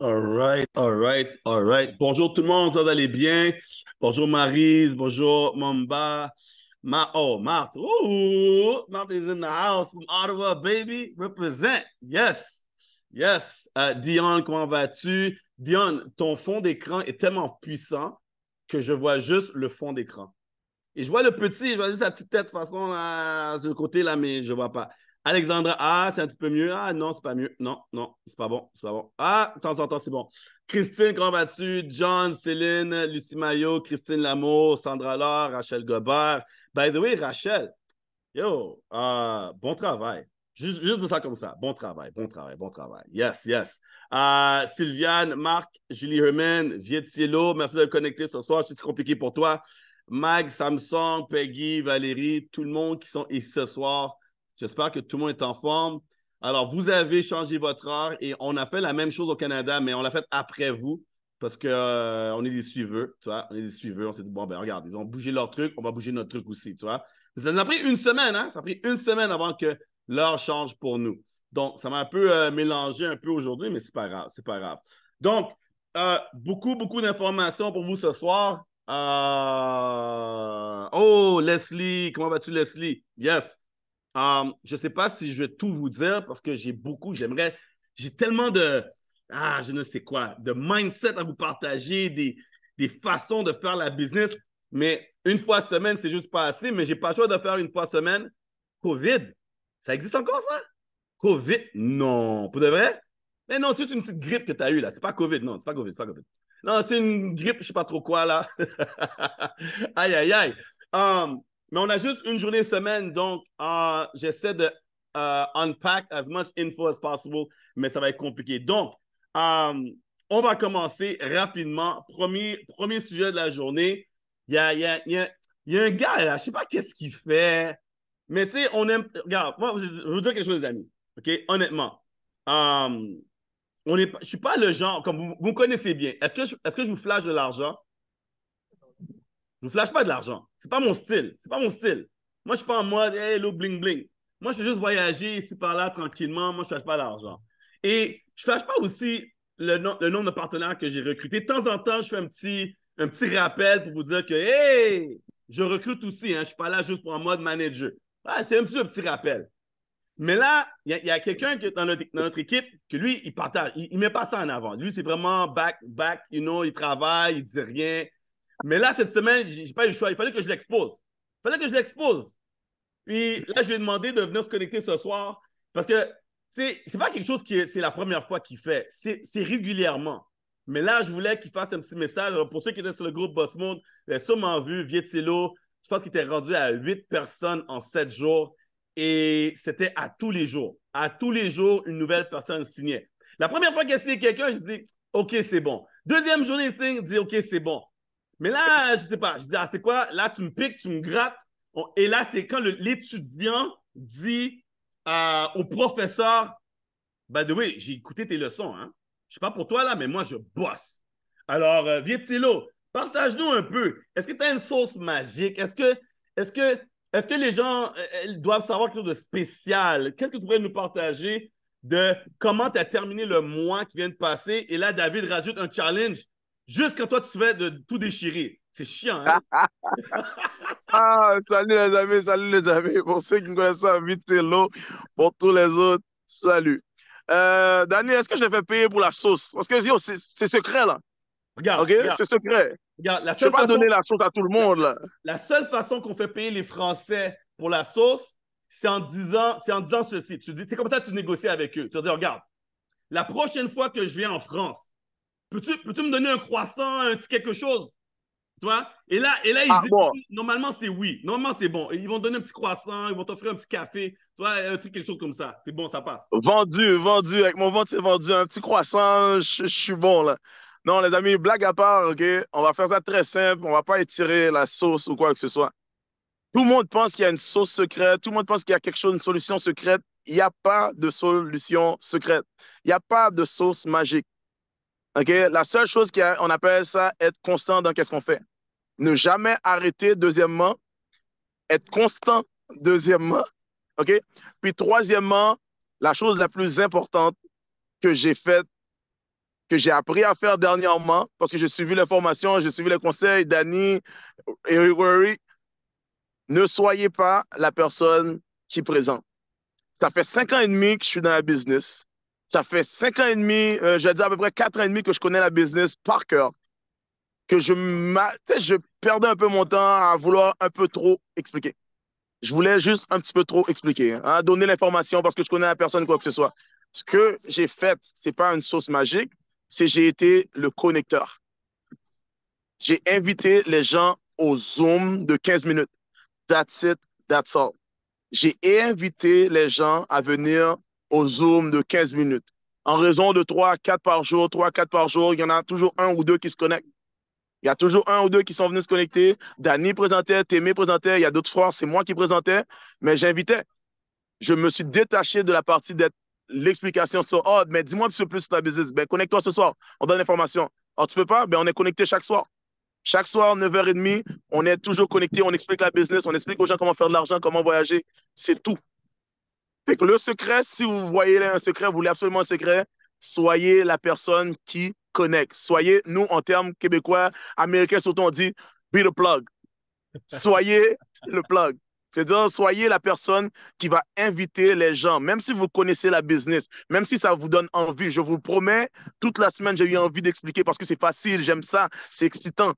All right, all right, all right. Bonjour tout le monde, vous allez bien? Bonjour Marise, bonjour Mamba. Ma, oh, Marthe. Ooh, is in the house from Ottawa, baby. Represent. Yes, yes. Dionne, euh, Dion, comment vas-tu? Dion, ton fond d'écran est tellement puissant que je vois juste le fond d'écran. Et je vois le petit, je vois juste sa petite tête de façon là, ce côté là, mais je ne vois pas. Alexandra, ah, c'est un petit peu mieux. Ah, non, c'est pas mieux. Non, non, c'est pas bon. C'est pas bon. Ah, de temps en temps, c'est bon. Christine, comment vas-tu? John, Céline, Lucie Maillot, Christine Lamour, Sandra Laure, Rachel Gobert. By the way, Rachel, yo, ah, bon travail. Juste, juste de ça comme ça. Bon travail, bon travail, bon travail. Yes, yes. Ah, Sylviane, Marc, Julie Herman, Vietcielo, merci de connecter ce soir. C'est compliqué pour toi. Mag, Samsung, Peggy, Valérie, tout le monde qui sont ici ce soir. J'espère que tout le monde est en forme. Alors, vous avez changé votre heure et on a fait la même chose au Canada, mais on l'a fait après vous parce qu'on euh, est des suiveurs, tu vois. On est des suiveurs. On s'est dit, bon, ben regarde, ils ont bougé leur truc, on va bouger notre truc aussi, tu vois. Ça nous a pris une semaine, hein? Ça a pris une semaine avant que l'heure change pour nous. Donc, ça m'a un peu euh, mélangé un peu aujourd'hui, mais c'est pas grave, c'est pas grave. Donc, euh, beaucoup, beaucoup d'informations pour vous ce soir. Oh, Leslie, comment vas-tu, Leslie? Yes. Um, je ne sais pas si je vais tout vous dire parce que j'ai beaucoup, j'aimerais, j'ai tellement de, ah, je ne sais quoi, de mindset à vous partager, des, façons de faire la business. Mais une fois semaine, c'est juste pas assez, mais j'ai pas le choix de faire une fois semaine. COVID, ça existe encore ça? COVID, non. Pour de vrai? Mais non, c'est une petite grippe que tu as eue là. C'est pas COVID, non, c'est pas COVID, c'est pas COVID. Non, c'est une grippe, je ne sais pas trop quoi là. aïe, aïe, aïe. Um, mais on a juste une journée semaine, donc ah, j'essaie de euh, unpack as much info as possible, mais ça va être compliqué. Donc, um, on va commencer rapidement. Premier, premier sujet de la journée. Il y a, y, a, un gars là, je ne sais pas qu'est-ce qu'il fait, mais tu sais, on aime. Regarde, moi, je vais vous dire quelque chose, les amis. OK, honnêtement. Je um, on je suis pas le genre, comme vous, me connaissez bien. Est-ce que, est-ce que je vous flash de l'argent? Je vous flash pas de l'argent. C'est pas mon style. C'est pas mon style. Moi, je suis pas en mode, hey, hello, bling, bling. Moi, je suis juste voyager ici par là tranquillement. Moi, je ne flash pas l'argent. Et je ne flash pas aussi le, nombre de partenaires que j'ai recrutés. De temps en temps, je fais un petit, un petit rappel pour vous dire que, hey, je recrute aussi. Hein. Je ne suis pas là juste pour en mode manager. c'est un petit, un petit rappel. Mais là, il y a, quelqu'un dans notre, dans notre équipe que lui, il partage. Il ne met pas ça en avant. Lui, c'est vraiment back, back, you know, il travaille, il dit rien. Mais là, cette semaine, j'ai pas eu le choix. Il fallait que je l'expose. Il fallait que je l'expose. Puis là, je lui ai demandé de venir se connecter ce soir parce que c'est pas quelque chose qui c'est la première fois qu'il fait. C'est régulièrement. Mais là, je voulais qu'il fasse un petit message. pour ceux qui étaient sur le groupe Boss Monde, vous sûrement vu Je pense qu'il était rendu à 8 personnes en 7 jours. Et c'était à tous les jours. À tous les jours, une nouvelle personne signait. La première fois qu'il a signé quelqu'un, je dis OK, c'est bon. Deuxième journée, il signe, dit OK, c'est bon. Mais là, je sais pas. Je dis, ah, c'est quoi? Là, tu me piques, tu me grattes. Et là, c'est quand l'étudiant dit euh, au professeur, by the way, j'ai écouté tes leçons, hein. Je sais pas pour toi là, mais moi, je bosse. Alors, euh, Vietilo, partage-nous un peu. Est-ce que tu as une sauce magique? Est-ce que, est que, est que les gens euh, euh, doivent savoir quelque chose de spécial? Qu'est-ce que tu pourrais nous partager de comment tu as terminé le mois qui vient de passer? Et là, David rajoute un challenge. Juste quand toi, tu fais de tout déchirer. C'est chiant, hein? ah, salut les amis, salut les amis. Pour ceux qui me connaissent ça, vite, c'est l'eau. Pour tous les autres, salut. Euh, est-ce que je te fait payer pour la sauce? Parce que c'est secret, là. Regarde, c'est secret. Regarde, la je ne vais pas donner la sauce à tout le monde, là. La seule façon qu'on fait payer les Français pour la sauce, c'est en disant, c'est en disant ceci. Tu dis, c'est comme ça que tu négocies avec eux. Tu dis, regarde, la prochaine fois que je viens en France, Peux-tu me donner un croissant, un petit quelque chose? Tu vois? Et là, et là ils ah, normalement, c'est oui. Normalement, c'est bon. Ils vont donner un petit croissant, ils vont t'offrir un petit café, tu vois, un petit quelque chose comme ça. C'est bon, ça passe. Vendu, vendu. Avec mon ventre, c'est vendu. Un petit croissant, je suis bon, là. Non, les amis, blague à part, OK? On va faire ça très simple. On va pas étirer la sauce ou quoi que ce soit. Tout le monde pense qu'il y a une sauce secrète. Tout le monde pense qu'il y a quelque chose, une solution secrète. Il n'y a pas de solution secrète. Il n'y a pas de sauce magique. OK? La seule chose qu'on appelle ça, être constant dans qu'est-ce qu'on fait. Ne jamais arrêter, deuxièmement. Être constant, deuxièmement. OK? Puis troisièmement, la chose la plus importante que j'ai faite, que j'ai appris à faire dernièrement, parce que j'ai suivi les formations, j'ai suivi les conseils d'Annie et Rory, ne soyez pas la personne qui présente. Ça fait cinq ans et demi que je suis dans la business. Ça fait cinq ans et demi, euh, je vais dire à peu près quatre ans et demi que je connais la business par cœur. Que je, je perdais un peu mon temps à vouloir un peu trop expliquer. Je voulais juste un petit peu trop expliquer, hein, donner l'information parce que je connais la personne, quoi que ce soit. Ce que j'ai fait, ce n'est pas une sauce magique, c'est j'ai été le connecteur. J'ai invité les gens au Zoom de 15 minutes. That's it, that's all. J'ai invité les gens à venir au Zoom de 15 minutes. En raison de 3 à 4 par jour, 3 à 4 par jour, il y en a toujours un ou deux qui se connectent. Il y a toujours un ou deux qui sont venus se connecter. Dany présentait, Témé présentait, il y a d'autres frères, c'est moi qui présentais, mais j'invitais. Je me suis détaché de la partie d'être l'explication sur Oh, mais dis-moi un peu plus sur ta business. Ben, connecte-toi ce soir, on donne l'information. Oh, tu peux pas? Ben, on est connecté chaque soir. Chaque soir, 9h30, on est toujours connecté, on explique la business, on explique aux gens comment faire de l'argent, comment voyager. C'est tout le secret, si vous voyez un secret, vous voulez absolument un secret, soyez la personne qui connecte. Soyez, nous, en termes québécois, américains, surtout, on dit be the plug. Soyez le plug. C'est-à-dire, soyez la personne qui va inviter les gens, même si vous connaissez la business, même si ça vous donne envie. Je vous promets, toute la semaine, j'ai eu envie d'expliquer parce que c'est facile, j'aime ça, c'est excitant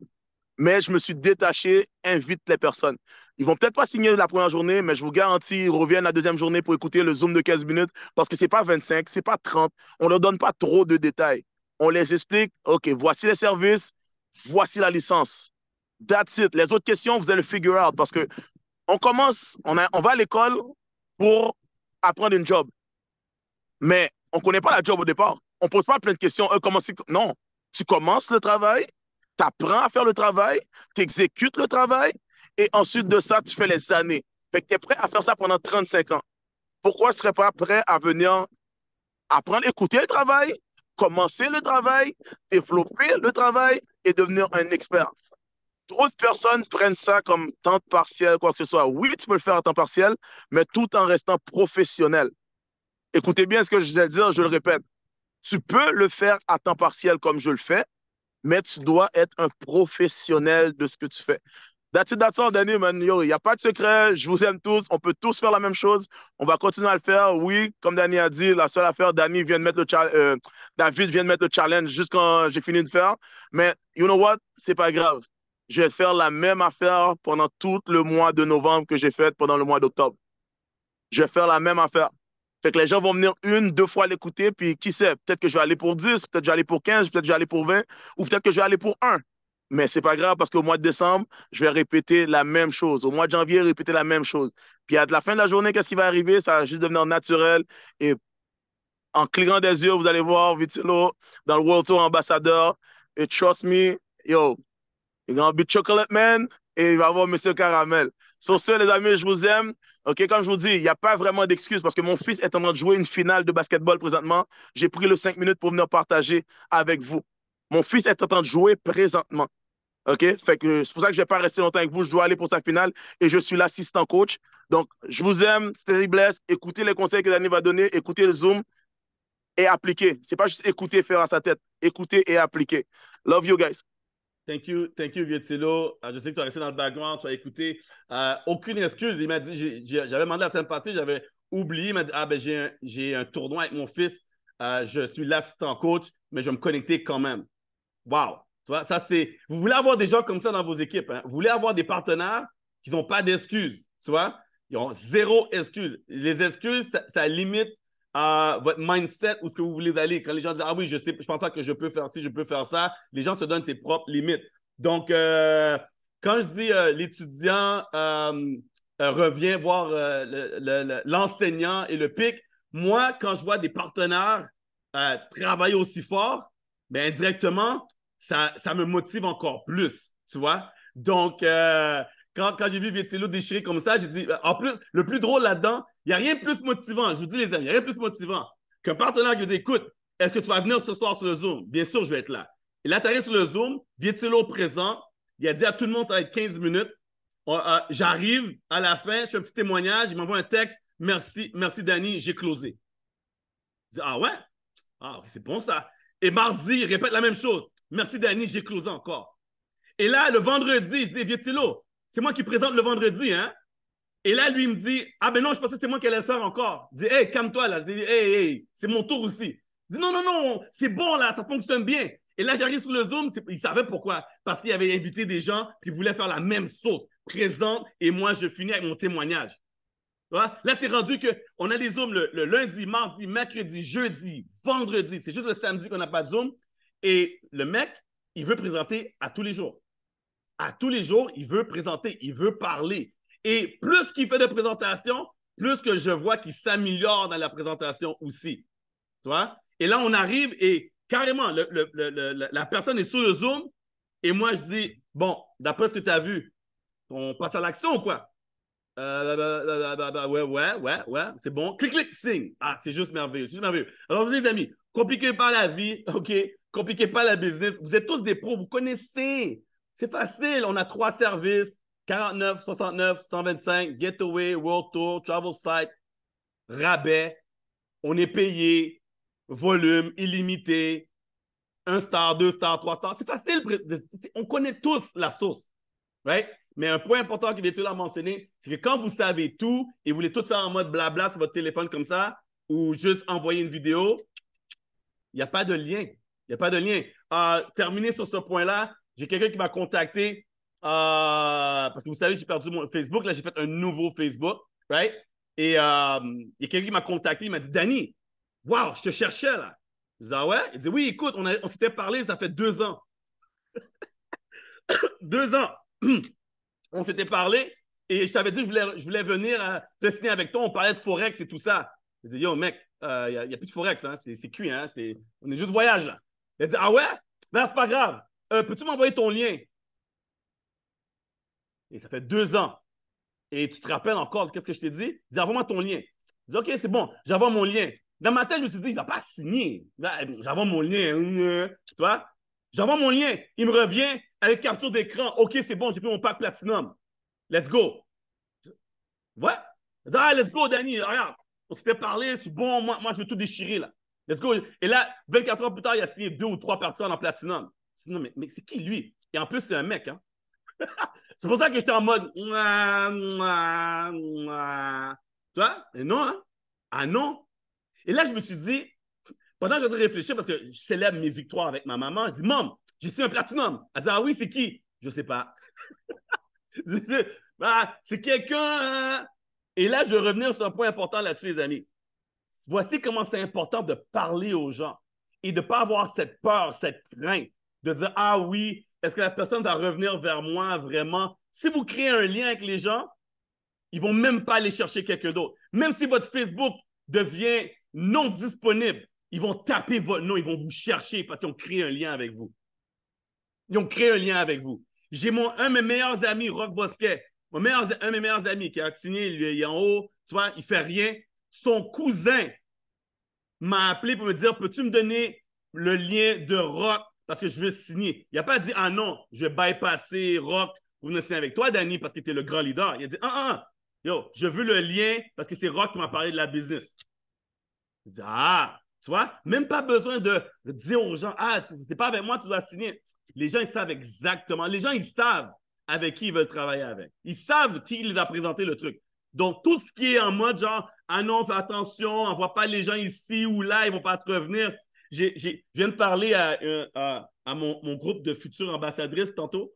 mais je me suis détaché, invite les personnes. Ils vont peut-être pas signer la première journée, mais je vous garantis, ils reviennent la deuxième journée pour écouter le Zoom de 15 minutes parce que c'est pas 25, c'est pas 30. On leur donne pas trop de détails. On les explique, OK, voici les services, voici la licence. That's it. Les autres questions, vous allez le figure out parce que on commence, on, on va à l'école pour apprendre une job. Mais on connaît pas la job au départ. On pose pas plein de questions. Euh, non. Tu commences le travail, tu apprends à faire le travail, tu exécutes le travail, et ensuite de ça, tu fais les années. Fait que tu es prêt à faire ça pendant 35 ans. Pourquoi tu serais pas prêt à venir apprendre, écouter le travail, commencer le travail, développer le travail et devenir un expert? Trop de personnes prennent ça comme temps partiel, quoi que ce soit. Oui, tu peux le faire à temps partiel, mais tout en restant professionnel. Écoutez bien ce que je vais dire, je le répète. Tu peux le faire à temps partiel comme je le fais, mais tu dois être un professionnel de ce que tu fais. That's it, that's all, man. Yo, il n'y a pas de secret. Je vous aime tous. On peut tous faire la même chose. On va continuer à le faire. Oui, comme Danny a dit, la seule affaire, Danny vient de mettre le challenge euh, David vient de mettre le challenge juste quand j'ai fini de faire. Mais you know what? C'est pas grave. Je vais faire la même affaire pendant tout le mois de novembre que j'ai fait pendant le mois d'octobre. Je vais faire la même affaire. Fait que les gens vont venir une, deux fois l'écouter, puis qui sait, peut-être que je vais aller pour 10, peut-être que je vais aller pour 15, peut-être que je vais aller pour 20, ou peut-être que je vais aller pour 1. Mais c'est pas grave parce qu'au mois de décembre, je vais répéter la même chose. Au mois de janvier, répéter la même chose. Puis à la fin de la journée, qu'est-ce qui va arriver? Ça va juste devenir naturel. Et en cliquant des yeux, vous allez voir Vitello dans le World Tour ambassadeur. Et trust me, yo, il va envie chocolate man et il va voir Monsieur Caramel. Sur ce, les amis, je vous aime. OK, comme je vous dis, il n'y a pas vraiment d'excuses parce que mon fils est en train de jouer une finale de basketball présentement. J'ai pris le 5 minutes pour venir partager avec vous. Mon fils est en train de jouer présentement. OK? Fait que c'est pour ça que je ne vais pas rester longtemps avec vous. Je dois aller pour sa finale et je suis l'assistant coach. Donc, je vous aime, Stéphie Bless. Écoutez les conseils que Dani va donner, écoutez le Zoom et appliquez. C'est pas juste écouter, faire à sa tête. Écoutez et appliquez. Love you guys. Thank you, thank you, ah, je sais que tu as resté dans le background, tu as écouté. Euh, aucune excuse. Il m'a dit, j'avais demandé la semaine passée, j'avais oublié. Il m'a dit, ah ben j'ai un, j'ai un tournoi avec mon fils. Euh, je suis l'assistant coach, mais je vais me connecter quand même. Wow. Tu vois, ça c'est. Vous voulez avoir des gens comme ça dans vos équipes. Hein. Vous voulez avoir des partenaires qui n'ont pas d'excuses. Tu vois, ils ont zéro excuse. Les excuses, ça limite à votre mindset ou ce que vous voulez aller. Quand les gens disent Ah oui, je sais, je pense pas que je peux faire ci, je peux faire ça, les gens se donnent ses propres limites. Donc, euh, quand je dis euh, l'étudiant euh, revient voir l'enseignant et le pic, moi, quand je vois des partenaires travailler aussi fort, bien, indirectement, ça, ça me motive encore plus, tu vois? Donc, quand, quand j'ai vu Vietillo déchirer comme ça, j'ai dit, en plus, le plus drôle là-dedans, il n'y a rien de plus motivant, je vous dis les amis, il n'y a rien de plus motivant qu'un partenaire qui vous dit écoute, est-ce que tu vas venir ce soir sur le Zoom Bien sûr, je vais être là. Et là, tu arrives sur le Zoom, Vietilo présent Il a dit à tout le monde, ça va être 15 minutes. Euh, euh, j'arrive à la fin, je fais un petit témoignage, il m'envoie un texte. Merci, merci Danny, j'ai closé. Je dis, ah ouais? Ah, c'est bon ça. Et mardi, il répète la même chose. Merci Danny, j'ai closé encore. Et là, le vendredi, je dis, Vietilo, c'est moi qui présente le vendredi, hein? Et là, lui, il me dit Ah ben non, je pensais que c'est moi qui allais le faire encore. Dit Hey, calme-toi là. Dit Hey, c'est mon tour aussi. Dit dit, « Non, non, non, c'est bon là, ça fonctionne bien. Et là, j'arrive sur le Zoom, il savait pourquoi. Parce qu'il avait invité des gens qui voulaient faire la même sauce, présente, et moi, je finis avec mon témoignage. Là, c'est rendu qu'on a des Zooms le, le, lundi, mardi, mercredi, jeudi, vendredi. C'est juste le samedi qu'on n'a pas de Zoom. Et le mec, il veut présenter à tous les jours. À tous les jours, il veut présenter, il veut parler, et plus qu'il fait de présentation, plus que je vois qu'il s'améliore dans la présentation aussi. Tu vois? Et là, on arrive et carrément, la personne est sur le Zoom et moi, je dis Bon, d'après ce que tu as vu, on passe à l'action ou quoi? Euh, bah, bah, bah, ouais, ouais, ouais, ouais, c'est bon. Clic, clic, signe. Ah, c'est juste merveilleux, c'est juste merveilleux. Alors, les amis, compliquez pas la vie, OK? Compliquez pas la business. Vous êtes tous des pros, vous connaissez. C'est facile, on a trois services. 49, 69, 125, Getaway, World Tour, Travel Site, rabais. On est payé, volume illimité, un star, 2 stars, trois stars. C'est facile. On connaît tous la source. Right? Mais un point important que vient la mentionner c'est que quand vous savez tout et vous voulez tout faire en mode blabla sur votre téléphone comme ça, ou juste envoyer une vidéo, il n'y a pas de lien. Il n'y a pas de lien. Ah, terminé sur ce point-là, j'ai quelqu'un qui m'a contacté euh, parce que vous savez, j'ai perdu mon Facebook. Là, j'ai fait un nouveau Facebook, right? Et euh, il y a quelqu'un qui m'a contacté, il m'a dit Danny, wow, je te cherchais là. Je dis Ah ouais? Il dit Oui, écoute, on, s'était parlé, ça fait deux ans. deux ans. on s'était parlé et je t'avais dit je voulais, je voulais venir euh, dessiner avec toi. On parlait de Forex et tout ça. Il dit Yo, mec, il n'y a, plus de Forex, hein. c'est, cuit, hein? c'est, on est juste voyage là. Il dit Ah ouais? Non, ben, c'est pas grave. peux-tu m'envoyer ton lien? Et ça fait deux ans. Et tu te rappelles encore qu'est-ce que je t'ai dit? Dis, envoie-moi ton lien. Dis, OK, c'est bon, j'envoie mon lien. Dans ma tête, je me suis dit, il ne va pas signer. J'envoie mon lien. Euh, euh, tu vois? J'envoie mon lien. Il me revient avec capture d'écran. OK, c'est bon, j'ai pris mon pack platinum. Let's go. Ouais. Ah, let's go, Danny. Regarde, on s'était parlé, c'est bon, moi, moi, je veux tout déchirer là. Let's go. Et là, 24 heures plus tard, il a signé deux ou trois personnes en platinum. Non, mais, mais c'est qui lui? Et en plus, c'est un mec, hein? c'est pour ça que j'étais en mode. Tu vois? Et non, hein? Ah non! Et là, je me suis dit, pendant que j'ai réfléchir parce que je célèbre mes victoires avec ma maman, je dis, Maman, j'ai signé un platinum. Elle dit, Ah oui, c'est qui? Je sais pas. Ah, c'est quelqu'un. Hein? Et là, je vais revenir sur un point important là-dessus, les amis. Voici comment c'est important de parler aux gens et de ne pas avoir cette peur, cette crainte de dire Ah oui, est-ce que la personne va revenir vers moi vraiment? Si vous créez un lien avec les gens, ils vont même pas aller chercher quelqu'un d'autre. Même si votre Facebook devient non disponible, ils vont taper votre nom, ils vont vous chercher parce qu'ils ont créé un lien avec vous. Ils ont créé un lien avec vous. J'ai mon, un de mes meilleurs amis, Rock Bosquet, mon meilleur, un de mes meilleurs amis qui a signé, il est en haut, tu vois, il fait rien. Son cousin m'a appelé pour me dire Peux-tu me donner le lien de Rock parce que je veux signer. Il n'a pas dit Ah non, je vais bypasser Rock pour venir signer avec toi, Danny, parce que tu es le grand leader. Il a dit Ah, ah, yo, je veux le lien parce que c'est Rock qui m'a parlé de la business. Il dit Ah, tu vois, même pas besoin de, dire aux gens Ah, tu n'es pas avec moi, tu dois signer. Les gens, ils savent exactement. Les gens, ils savent avec qui ils veulent travailler avec. Ils savent qui les a présenté le truc. Donc, tout ce qui est en mode genre, ah non, fais attention, on voit pas les gens ici ou là, ils vont pas te revenir je viens de parler à, euh, mon, groupe de futures ambassadrices tantôt.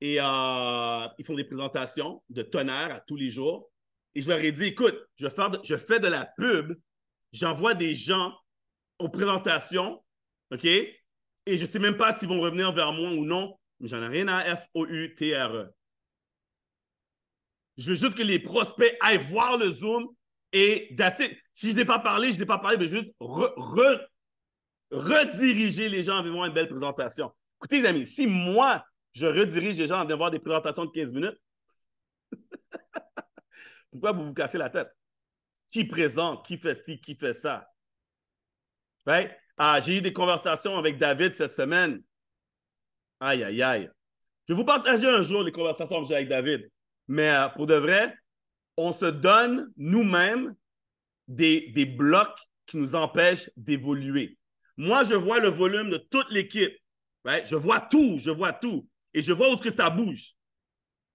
Et euh, ils font des présentations de tonnerre à tous les jours. Et je leur ai dit, écoute, je, fais de la pub, j'envoie des gens aux présentations, OK? Et je ne sais même pas s'ils vont revenir vers moi ou non, mais j'en ai rien à f o e. Je veux juste que les prospects aillent voir le Zoom et d'assez Si je n'ai pas parlé, je n'ai pas parlé, mais je juste re, rediriger les gens voir une belle présentation. Écoutez, les amis, si moi, je redirige les gens en voir des présentations de 15 minutes, pourquoi vous vous cassez la tête? Qui présente? Qui fait ci? Qui fait ça? Ah, j'ai eu des conversations avec David cette semaine. Aïe, aïe, aïe. Je vais vous partager un jour les conversations que j'ai avec David. Mais euh, pour de vrai, on se donne nous-mêmes des, des blocs qui nous empêchent d'évoluer. Moi, je vois le volume de toute l'équipe. Je vois tout, je vois tout. Et je vois où que ça bouge.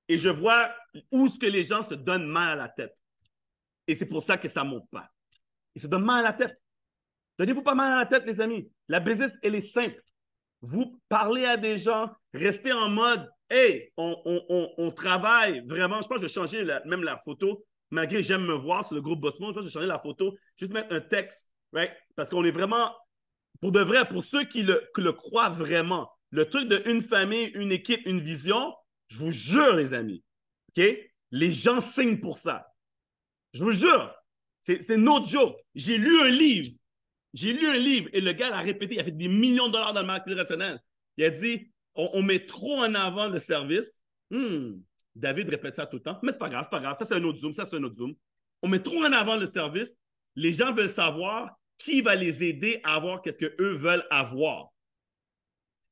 Et je vois où ce que les gens se donnent mal à la tête. Et c'est pour ça que ça ne monte pas. Ils se donnent mal à la tête. Donnez-vous pas mal à la tête, les amis. La business, elle est simple. Vous parlez à des gens, restez en mode, hey, on, travaille vraiment. Je pense que je vais changer même la photo, malgré que j'aime me voir sur le groupe Bossman, Je pense que je vais changer la photo, juste mettre un texte, Parce qu'on est vraiment pour de vrai, pour ceux qui le, croient vraiment, le truc de une famille, une équipe, une vision, je vous jure, les amis, OK? Les gens signent pour ça. Je vous jure. C'est notre joke. J'ai lu un livre. J'ai lu un livre et le gars l'a répété. Il a fait des millions de dollars dans le marketing rationnel. Il a dit on, met trop en avant le service. Hmm. David répète ça tout le temps. Mais c'est pas grave, c'est pas grave. Ça, c'est un autre Zoom. Ça, c'est un autre Zoom. On met trop en avant le service. Les gens veulent savoir qui va les aider à avoir ce que eux veulent avoir.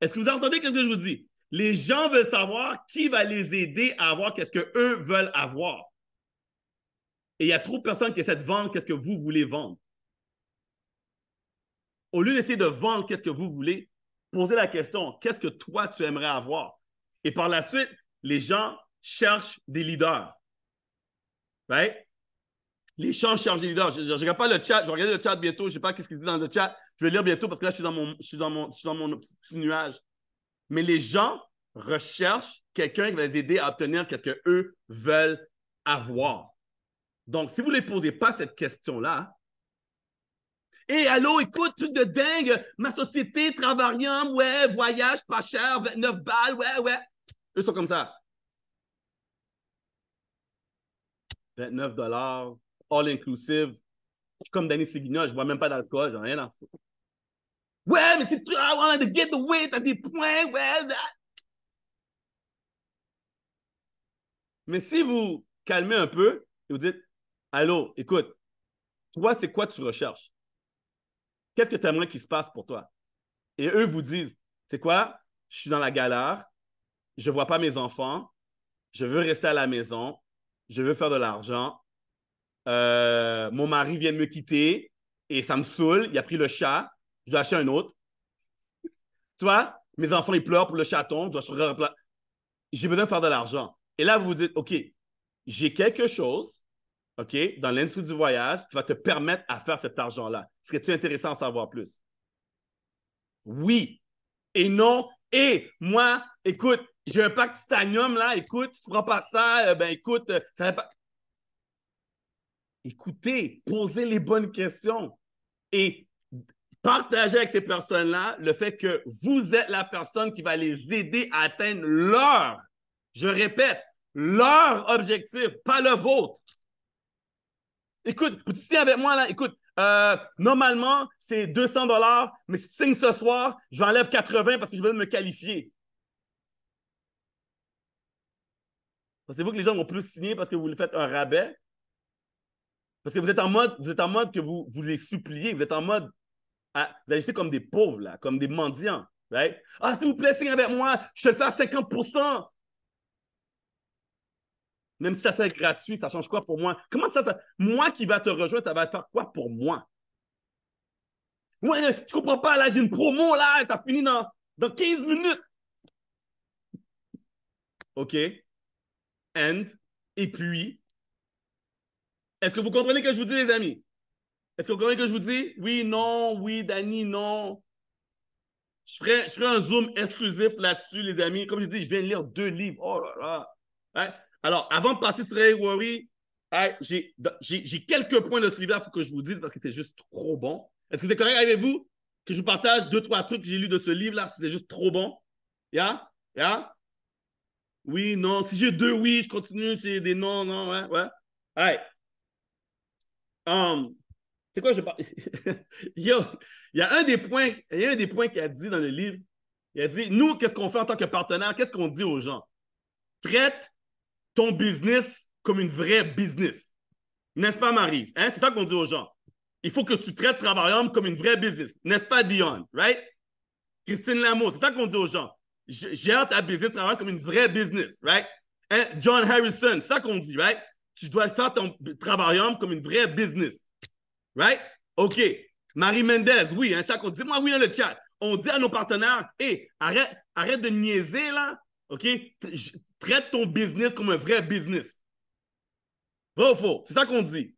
Est-ce que vous entendez ce que je vous dis? Les gens veulent savoir qui va les aider à avoir ce que eux veulent avoir. Et il y a trop de personnes qui essaient de vendre qu'est-ce que vous voulez vendre. Au lieu d'essayer de vendre qu'est-ce que vous voulez, posez la question, qu'est-ce que toi tu aimerais avoir? Et par la suite, les gens cherchent des leaders les changent chargés leader. Je, ne regarde pas le chat, je vais regarder le chat bientôt, je ne sais pas qu'est-ce qu'il dit dans le chat. Je vais lire bientôt parce que là, je suis dans mon, je suis dans mon, dans mon petit, nuage. Mais les gens recherchent quelqu'un qui va les aider à obtenir qu'est-ce que veulent avoir. Donc, si vous ne les posez pas cette question-là, Hé, eh, allô, écoute, truc de dingue, ma société, Travarium, ouais, voyage, pas cher, 29 balles, ouais, ouais. Eux sont comme ça. 29 dollars, all-inclusive. Je suis comme Danny Seguina, je bois même pas d'alcool, j'en ai rien à foutre. Ouais, mais tu I get des points, ouais. Mais si vous calmez un peu et vous dites, allô, écoute, toi, c'est quoi tu recherches? Qu'est-ce que tu as moins qu'il se passe pour toi? Et eux vous disent, c'est quoi? Je suis dans la galère, je ne vois pas mes enfants, je veux rester à la maison, je veux faire de l'argent, euh, mon mari vient de me quitter et ça me saoule. Il a pris le chat. Je dois acheter un autre. Tu vois, mes enfants, ils pleurent pour le chaton. Je dois J'ai besoin de faire de l'argent. Et là, vous vous dites, OK, j'ai quelque chose, OK, dans l'industrie du voyage qui va te permettre à faire cet argent-là. Serait-tu intéressant à savoir plus? Oui et non. Et moi, écoute, j'ai un pack titanium là, écoute, tu prends pas ça, euh, ben écoute, euh, ça ça pas écoutez, posez les bonnes questions et partagez avec ces personnes-là le fait que vous êtes la personne qui va les aider à atteindre leur, je répète, leur objectif, pas le vôtre. Écoute, tu signes avec moi là, écoute, euh, normalement, c'est 200 dollars, mais si tu signes ce soir, j'enlève 80 parce que je veux me qualifier. Pensez-vous que les gens vont plus signer parce que vous leur faites un rabais parce que vous êtes en mode, vous êtes en mode que vous, vous les suppliez, vous êtes en mode, à, ah, vous agissez comme des pauvres, là, comme des mendiants. Ah, s'il vous plaît, signe avec moi, je te le fais à 50 Même si ça c'est gratuit, ça change quoi pour moi? Comment ça, ça, moi qui va te rejoindre, ça va faire quoi pour moi? Ouais, tu comprends pas, là, j'ai une promo, là, ça finit dans, dans 15 minutes. OK? And, et puis, est-ce que vous comprenez ce que je vous dis, les amis? Est-ce que vous comprenez ce que je vous dis? Oui, non, oui, Dani, non. Je ferai, je ferai un zoom exclusif là-dessus, les amis. Comme je dis, je viens de lire deux livres. Oh là là. Alors, avant de passer sur les Worry, j'ai quelques points de ce livre-là, faut que je vous dise parce qu'il était juste trop bon. Est-ce que c'est correct avec vous que je vous partage deux, trois trucs que j'ai lus de ce livre-là? C'est juste trop bon. Yeah? Oui, non. Si j'ai deux oui, je continue. J'ai des non, non, ouais, ouais. Um, c'est quoi je il, y a, un des points, il y a un des points qu'il a dit dans le livre. Il a dit Nous, qu'est-ce qu'on fait en tant que partenaire? Qu'est-ce qu'on dit aux gens? Traite ton business comme une vraie business. N'est-ce pas, Marie? Hein? C'est ça qu'on dit aux gens. Il faut que tu traites Travail comme une vraie business. N'est-ce pas, Dion? Right? Christine Lamour, c'est ça qu'on dit aux gens. Gère ta business Travail comme une vraie business. Right? Hein? John Harrison, c'est ça qu'on dit. Right? tu dois faire ton travail comme une vraie business. Right? OK. Marie Mendez, oui, C'est hein, ça qu'on dit. Moi, oui, dans le chat. On dit à nos partenaires, hé, arrête, arrête de niaiser, là. OK? Traite ton business comme un vrai business. Vrai ou faux? C'est ça qu'on dit.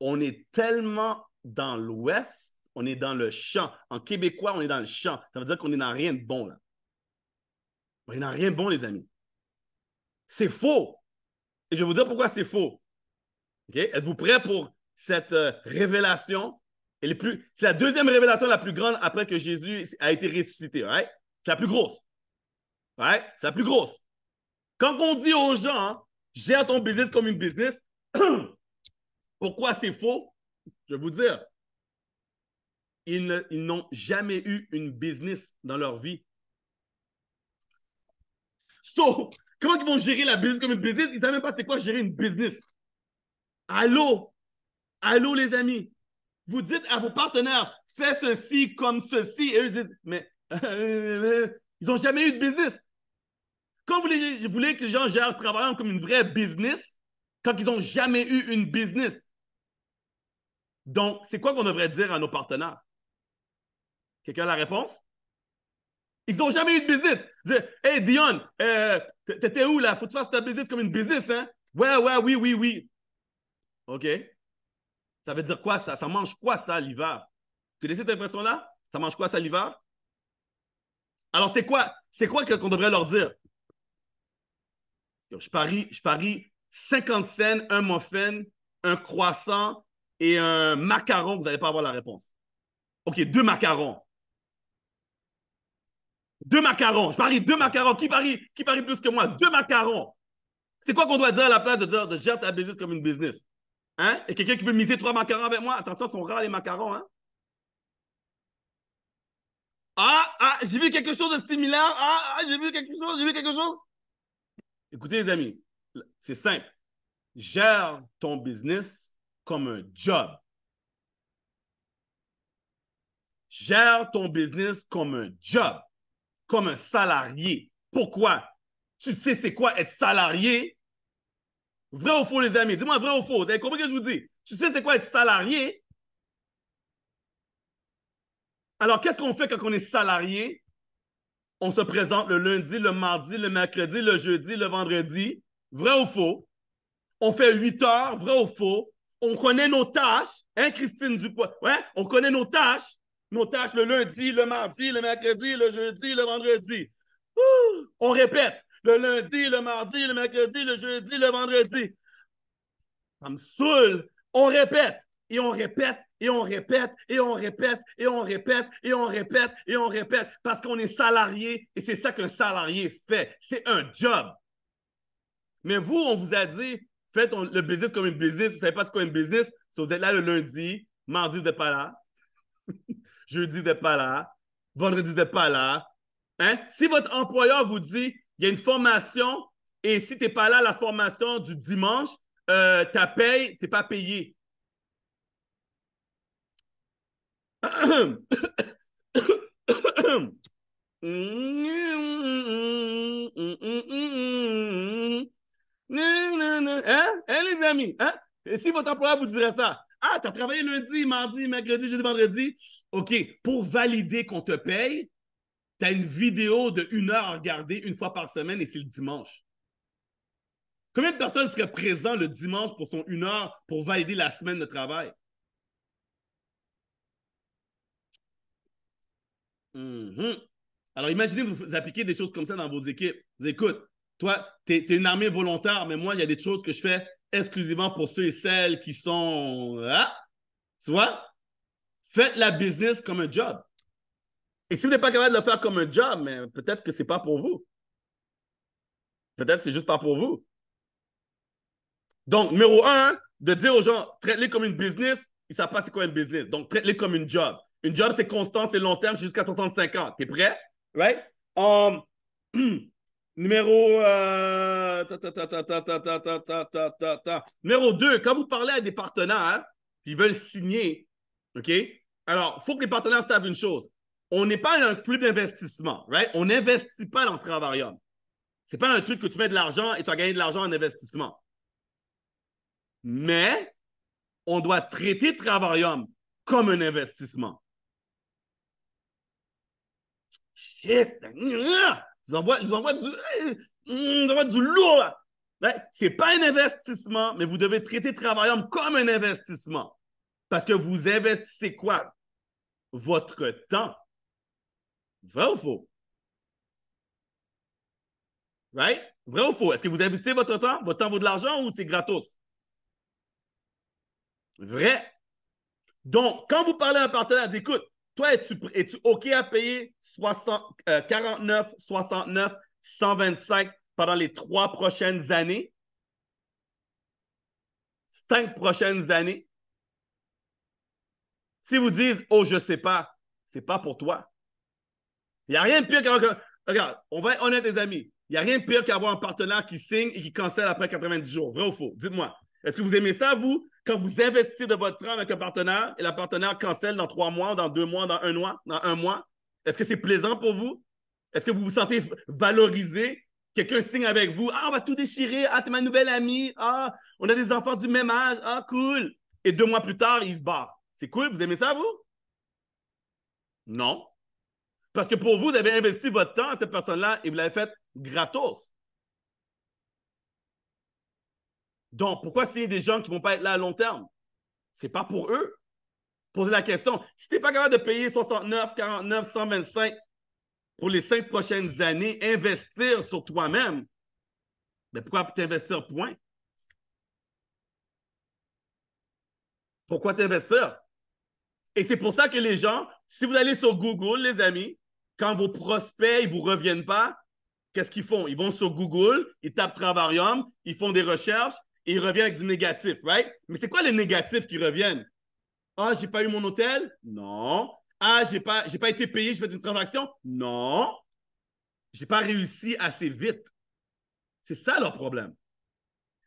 On est tellement dans l'Ouest, on est dans le champ. En québécois, on est dans le champ. Ça veut dire qu'on est dans rien de bon, là. On n'est dans rien de bon, les amis. C'est faux. Et je vais vous dire pourquoi c'est faux. Okay? Êtes-vous prêts pour cette euh, révélation? C'est la deuxième révélation la plus grande après que Jésus a été ressuscité. C'est la plus grosse. C'est la plus grosse. Quand on dit aux gens, gère ton business comme une business, pourquoi c'est faux? Je vais vous dire. Ils n'ont jamais eu une business dans leur vie. So, Comment ils vont gérer la business comme une business Ils ne savent même pas c'est quoi gérer une business. Allô? Allô, les amis? Vous dites à vos partenaires, fais ceci comme ceci. Et eux disent, mais ils n'ont jamais eu de business. Quand vous voulez, que les gens gèrent travail comme une vraie business, quand ils n'ont jamais eu une business. Donc, c'est quoi qu'on devrait dire à nos partenaires? Quelqu'un a la réponse? Ils n'ont jamais eu de business. hey Dion, euh, T'étais où là? Faut que tu fasses ta business comme une business, hein? Ouais, ouais, oui, oui, oui. OK. Ça veut dire quoi ça? Ça mange quoi ça, l'hiver? Tu connais cette impression-là? Ça mange quoi ça, l'hiver? Alors, c'est quoi? C'est quoi qu'on devrait leur dire? je parie, je parie 50 cents, un muffin, un croissant et un macaron, vous n'allez pas avoir la réponse. OK, deux macarons. Deux macarons. Je parie deux macarons. Qui parie, qui parie plus que moi Deux macarons. C'est quoi qu'on doit dire à la place de dire de gérer ta business comme une business Hein Et quelqu'un qui veut miser trois macarons avec moi Attention, sont rares les macarons. Hein? ah, ah, j'ai vu quelque chose de similaire. Ah, ah j'ai vu quelque chose, j'ai vu quelque chose. Écoutez, les amis, c'est simple. Gère ton business comme un job. Gère ton business comme un job comme un salarié. Pourquoi? Tu sais c'est quoi être salarié? Vrai ou faux, les amis? Dis-moi vrai ou faux. Vous avez compris ce que je vous dis? Tu sais c'est quoi être salarié? Alors, qu'est-ce qu'on fait quand on est salarié? On se présente le lundi, le mardi, le mercredi, le jeudi, le vendredi. Vrai ou faux? On fait 8 heures, vrai ou faux? On connaît nos tâches. Hein, Christine Dupois? Ouais, on connaît nos tâches nos tâches le lundi, le mardi, le mercredi, le jeudi, le vendredi. On répète le lundi, le mardi, le mercredi, le jeudi, le vendredi. Ça me saoule. On répète et on répète et on répète et on répète et on répète et on répète et on répète parce qu'on est salarié et c'est ça qu'un salarié fait. C'est un job. Mais vous, on vous a dit, faites le business comme une business. Vous ne savez pas ce qu'est une business. Si vous êtes là le lundi, mardi, vous n'êtes pas là. Jeudi, vous pas là. Vendredi, vous pas là. Hein? Si votre employeur vous dit, il y a une formation et si tu n'es pas là la formation du dimanche, euh, ta paye, tu n'es pas payé. Hein? hein? les amis? Hein? Et si votre employeur vous dirait ça, ah, tu as travaillé lundi, mardi, mercredi, jeudi, vendredi. OK, pour valider qu'on te paye, tu as une vidéo de une heure à regarder une fois par semaine et c'est le dimanche. Combien de personnes seraient présentes le dimanche pour son une heure pour valider la semaine de travail? Mhm. Alors imaginez, vous appliquez des choses comme ça dans vos équipes. écoute, toi, tu es, une armée volontaire, mais moi, il y a des choses que je fais exclusivement pour ceux et celles qui sont. là. Hein? tu vois? Faites la business comme un job. Et si vous n'êtes pas capable de le faire comme un job, peut-être que ce n'est pas pour vous. Peut-être que c'est juste pas pour vous. Donc, numéro un, de dire aux gens, traite-les comme une business, ils ne savent pas c'est quoi une business. Donc, traite-les comme une job. Une job, c'est constant, c'est long terme, jusqu'à 65 ans. T'es prêt? Right? Um, Numéro, Numéro 2, quand vous parlez à des partenaires, ils veulent signer, OK? Alors, il faut que les partenaires savent une chose. On n'est pas un club d'investissement, right? On n'investit pas dans Travarium. travarium. n'est pas un truc que tu mets de l'argent et tu as gagné de l'argent en investissement. Mais on doit traiter travarium comme un investissement. Shit! Ils envoient, eh, mm, envoient du, lourd, là. Ce n'est pas un investissement, mais vous devez traiter homme comme un investissement. Parce que vous investissez quoi? Votre temps. Vrai ou faux? Vrai ou faux? Est-ce que vous investissez votre temps? Votre temps vaut de l'argent ou c'est gratos? Vrai. Donc, quand vous parlez à un partenaire, dites, écoute, toi, es-tu OK à payer 60, 49, 69, 125 pendant les trois prochaines années? Cinq prochaines années? Si vous dites Oh, je ne sais pas », c'est pas pour toi. Il n'y a rien de pire un. Regarde, on va être honnête, les amis. Il n'y a rien de pire qu'avoir un partenaire qui signe et qui cancelle après 90 jours. Vrai ou faux? Dites-moi. Est-ce que vous aimez ça, vous, quand vous investissez de votre temps avec un partenaire et la partenaire cancelle dans trois mois, dans deux mois, dans un mois, dans un mois? Est-ce que c'est plaisant pour vous? Est-ce que vous vous sentez valorisé? Quelqu'un signe avec vous. Ah, on va tout déchirer. Ah, t'es ma nouvelle amie. Ah, on a des enfants du même âge. Ah, cool. Et deux mois plus tard, il se barre. C'est cool. Vous aimez ça, vous? Non. Parce que pour vous, vous avez investi votre temps à cette personne-là et vous l'avez fait gratos. Donc, pourquoi c'est des gens qui ne vont pas être là à long terme? C'est pas pour eux. Posez la question. Si tu n'es pas capable de payer 69, 49, 125 pour les cinq prochaines années, investir sur toi-même, mais ben, pourquoi t'investir point? Pourquoi t'investir? Et c'est pour ça que les gens, si vous allez sur Google, les amis, quand vos prospects ne vous reviennent pas, qu'est-ce qu'ils font? Ils vont sur Google, ils tapent Travarium, ils font des recherches, il revient avec du négatif, right? Mais c'est quoi les négatifs qui reviennent? Ah, j'ai pas eu mon hôtel? Non. Ah, j'ai pas, j'ai pas été payé, je fais une transaction? Non. J'ai pas réussi assez vite. C'est ça leur problème.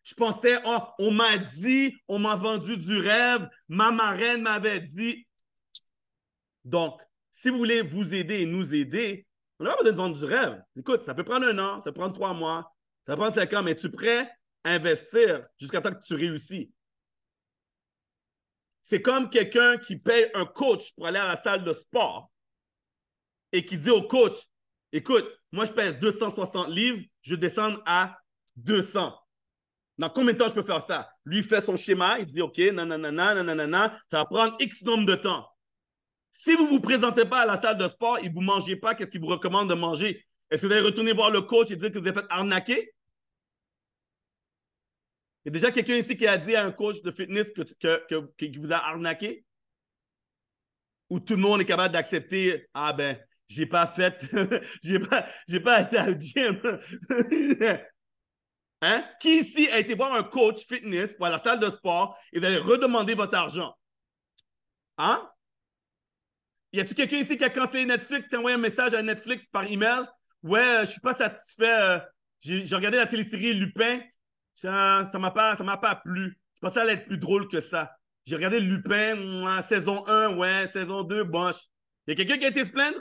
Je pensais, oh, on m'a dit, on m'a vendu du rêve, ma marraine m'avait dit. Donc, si vous voulez vous aider et nous aider, on n'a pas besoin de vendre du rêve. Écoute, ça peut prendre un an, ça peut prendre trois mois, ça peut prendre cinq ans, mais es-tu prêt investir jusqu'à temps que tu réussis. C'est comme quelqu'un qui paye un coach pour aller à la salle de sport et qui dit au coach, écoute, moi je pèse 260 livres, je descends à 200. Dans combien de temps je peux faire ça? Lui fait son schéma, il dit OK, nanana, nanana, ça va prendre X nombre de temps. Si vous ne vous présentez pas à la salle de sport et vous ne mangez pas, qu'est-ce qu'il vous recommande de manger? Est-ce que vous allez retourner voir le coach et dire que vous avez fait arnaquer? déjà quelqu'un ici qui a dit à un coach de fitness que, qui vous a arnaqué? Ou tout le monde est capable d'accepter, ah ben, j'ai pas fait, j'ai pas, j'ai pas été au gym. hein? Qui ici a été voir un coach fitness ou à la salle de sport et vous allez redemander votre argent? Hein? Y a il quelqu'un ici qui a cancellé Netflix, qui a envoyé un message à Netflix par email? Ouais, euh, je suis pas satisfait. Euh, j'ai regardé la télésérie Lupin, ça ne m'a pas, pas plu. Je pensais allait être plus drôle que ça. J'ai regardé Lupin, saison 1, ouais, saison 2, boche. Il y a quelqu'un qui a été se plaindre?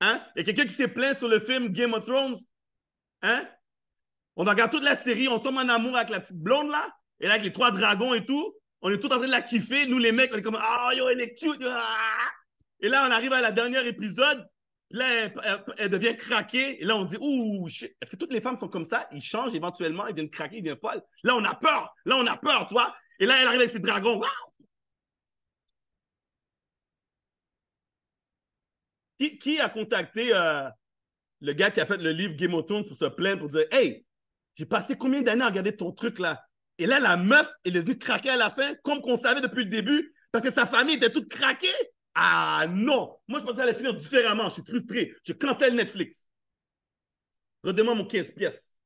Hein? Il y a quelqu'un qui s'est plaint sur le film Game of Thrones? Hein? On regarde toute la série, on tombe en amour avec la petite blonde là, et là avec les trois dragons et tout. On est tout en train de la kiffer. Nous les mecs, on est comme oh, yo, elle est cute. Ah! Et là, on arrive à la dernière épisode, Là, elle, devient craquée. Et là, on dit, ouh, est-ce que toutes les femmes sont comme ça? Ils changent éventuellement, ils viennent craquer, ils viennent folles. Là, on a peur. Là, on a peur, toi? Et là, elle arrive avec ses dragons. Qui, qui, a contacté euh, le gars qui a fait le livre Game of Thrones pour se plaindre, pour dire, hey, j'ai passé combien d'années à regarder ton truc là? Et là, la meuf, elle est venue craquer à la fin, comme qu'on savait depuis le début, parce que sa famille était toute craquée. Ah non! Moi, je pensais allait finir différemment. Je suis frustré. Je cancelle Netflix. Redemande mon 15 pièces.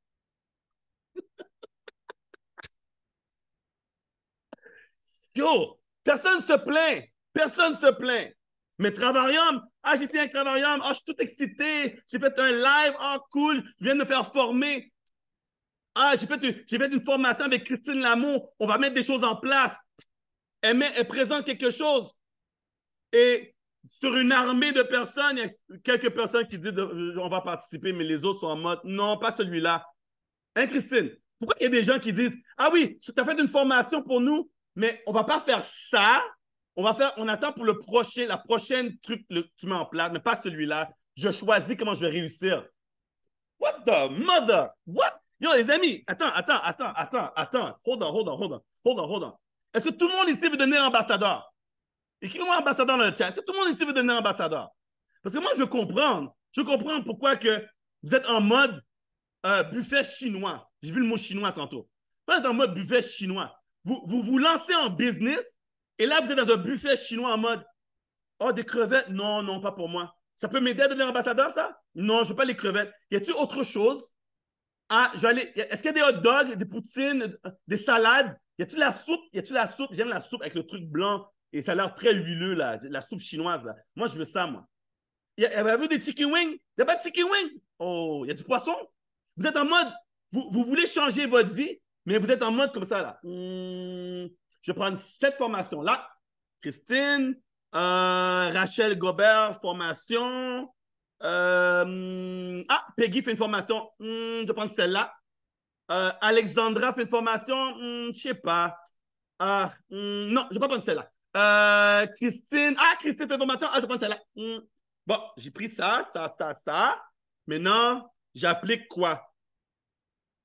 Yo! Personne se plaint. Personne se plaint. Mais Travarium, ah, j'ai fait un Travarium, ah, je suis tout excité, j'ai fait un live, ah, cool, je viens de me faire former. Ah, j'ai fait, fait une formation avec Christine Lamont, on va mettre des choses en place. elle présente quelque chose. Et sur une armée de personnes, il y a quelques personnes qui disent euh, on va participer, mais les autres sont en mode non, pas celui-là. Hein, Christine? Pourquoi il y a des gens qui disent Ah oui, tu as fait une formation pour nous, mais on ne va pas faire ça. On va faire, on attend pour le prochain, la prochaine truc que tu mets en place, mais pas celui-là. Je choisis comment je vais réussir. What the mother? What? Yo, les amis, attends, attends, attends, attends, attends. Hold on, hold on, hold on, hold on, hold on. Est-ce que tout le monde ici veut devenir ambassadeur? Écris-moi ambassadeur dans le chat. tout le monde ici veut devenir ambassadeur? Parce que moi, je comprends. Je comprends pourquoi que vous êtes en mode euh, buffet chinois. J'ai vu le mot chinois tantôt. Vous êtes en mode buffet chinois. Vous, vous lancez en business et là, vous êtes dans un buffet chinois en mode Oh, des crevettes? Non, non, pas pour moi. Ça peut m'aider à devenir ambassadeur, ça? Non, je ne veux pas les crevettes. Y a-t-il autre chose? Ah, je Est-ce qu'il y a des hot dogs, des poutines, euh, des salades? Y a-t-il la soupe? Y a-t-il la soupe? J'aime la soupe avec le truc blanc et ça a l'air très huileux, là, la soupe chinoise. Moi, je veux ça, moi. Elle vous des chicken wings. Il pas de chicken wings. Oh, il y a du poisson. Vous êtes en mode, vous, voulez changer votre vie, mais vous êtes en mode comme ça, là. Hmm, je prends cette formation-là. Christine, euh, Rachel Gobert, formation. Euh, ah, Peggy fait une formation. Hmm, je vais celle-là. Euh, Alexandra fait une formation. Hmm, je sais pas. Ah, non, je ne vais pas prendre celle-là. Euh, Christine. Ah, Christine, information. Ah, je pense celle-là. Hmm. Bon, j'ai pris ça, ça, ça, ça. Maintenant, j'applique quoi?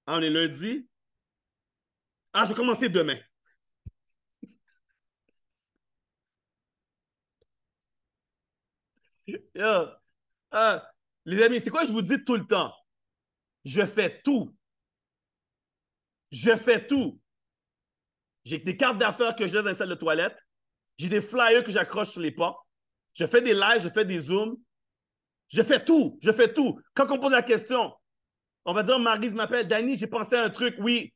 Ah, on est lundi. Ah, je vais commencer demain. Ah, les amis, c'est quoi je vous dis tout le temps? Je fais tout. Je fais tout. J'ai des cartes d'affaires que je laisse dans la salle de toilette. J'ai des flyers que j'accroche sur les pas. Je fais des lives, je fais des zooms. Je fais tout, je fais tout. Quand on pose la question, on va dire Marguise m'appelle, Dani, j'ai pensé à un truc, oui.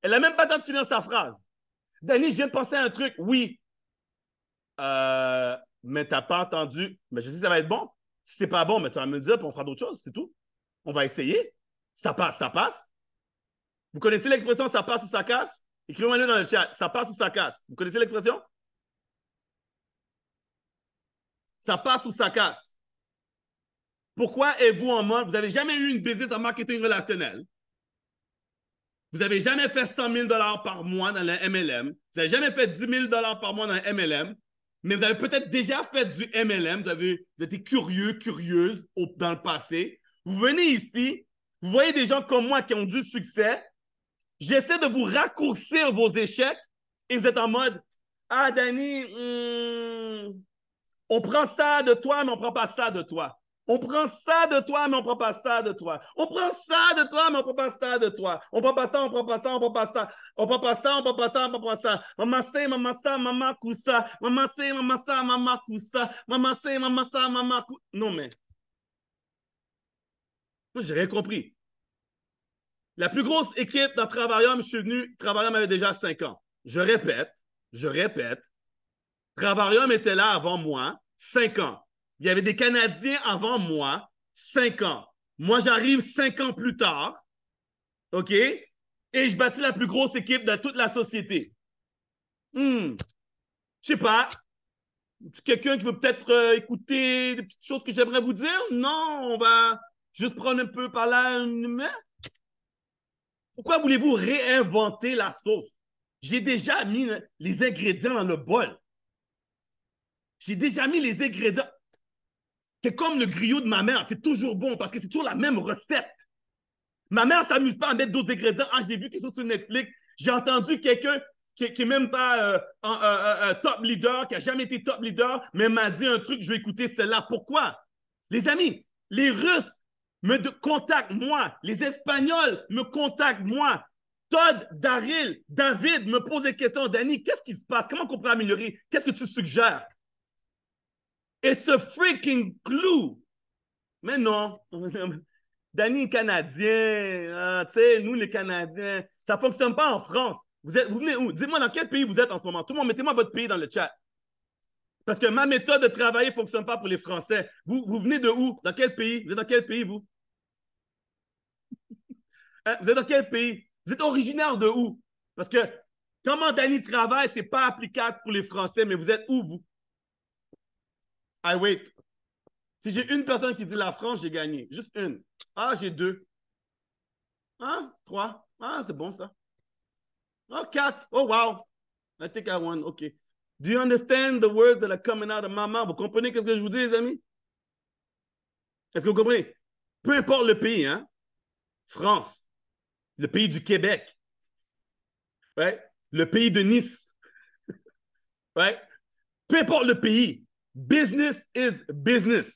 Elle n'a même pas le temps de finir sa phrase. Dani, je viens de penser à un truc, oui. Euh, mais t'as pas entendu. Mais je sais que ça va être bon. Si c'est pas bon, mais tu vas me dire, puis on fera d'autres choses, c'est tout. On va essayer. Ça passe, ça passe. Vous connaissez l'expression ça passe ou ça casse? Écrivez-moi dans le chat. Ça passe ou ça casse? Vous connaissez l'expression? Ça passe ou ça casse. Pourquoi êtes-vous en mode, vous n'avez jamais eu une business en marketing relationnel? Vous n'avez jamais fait 100 000 par mois dans le MLM. Vous n'avez jamais fait 10 000 par mois dans le MLM. Mais vous avez peut-être déjà fait du MLM. Vous avez été curieux, curieuse dans le passé. Vous venez ici, vous voyez des gens comme moi qui ont du succès. J'essaie de vous raccourcir vos échecs et vous êtes en mode Ah, Danny, hmm, on prend ça de toi, mais on prend pas ça de toi. On prend ça de toi, mais on prend pas ça de toi. On prend ça de toi, mais on prend pas ça de toi. On prend pas ça, on prend pas ça, on prend pas ça. On prend pas ça, on prend pas ça, on prend pas ça. Maman c'est, maman ça, maman ça. Maman c'est, maman ça, maman ça. Maman c'est, maman ça, maman ça. Non, mais. Moi, j'ai rien compris. La plus grosse équipe dans Travarium, je suis venu, Travarium avait déjà 5 ans. Je répète, je répète, Travarium était là avant moi. Cinq ans. Il y avait des Canadiens avant moi, Cinq ans. Moi, j'arrive cinq ans plus tard, OK? Et je bâtis la plus grosse équipe de toute la société. Hum, Je sais pas. Quelqu'un qui veut peut-être euh, écouter des petites choses que j'aimerais vous dire? Non, on va juste prendre un peu par là. Une... Pourquoi voulez-vous réinventer la sauce? J'ai déjà mis les ingrédients dans le bol. J'ai déjà mis les ingrédients. C'est comme le griot de ma mère, c'est toujours bon parce que c'est toujours la même recette. Ma mère s'amuse pas à mettre d'autres ingrédients. Ah, j'ai vu quelque chose sur Netflix, j'ai entendu quelqu'un qui, n'est même pas un, euh, euh, euh, top leader, qui n'a jamais été top leader, mais m'a dit un truc, je vais écouter celle-là. Pourquoi? Les amis, les Russes me contactent moi, les Espagnols me contactent moi, Todd, Daryl, David me posent des questions. Danny, qu'est-ce qui se passe? Comment on peut améliorer? Qu'est-ce que tu suggères? It's a freaking clue. Mais non. Danny Canadien, hein, tu sais, nous les Canadiens, ça ne fonctionne pas en France. Vous, vous venez où? Dites-moi dans quel pays vous êtes en ce moment. Tout le monde, mettez-moi votre pays dans le chat. Parce que ma méthode de travail ne fonctionne pas pour les Français. Vous, vous venez de où? Dans quel pays? Vous êtes dans quel pays, vous? Hein, vous êtes dans quel pays? Vous êtes originaire de où? Parce que comment Danny travaille, ce n'est pas applicable pour les Français, mais vous êtes où, vous? I wait. Si j'ai une personne qui dit la France, j'ai gagné. Juste une. Ah, j'ai deux. Ah, trois. Ah, c'est bon ça. Oh, quatre. Oh, wow. I think I won. OK. Do you understand the words that are coming out of my mouth? Vous comprenez ce que je vous dis, les amis? Est-ce que vous comprenez? Peu importe le pays, hein? France, le pays du Québec, right? le pays de Nice, right? peu importe le pays, Business is business.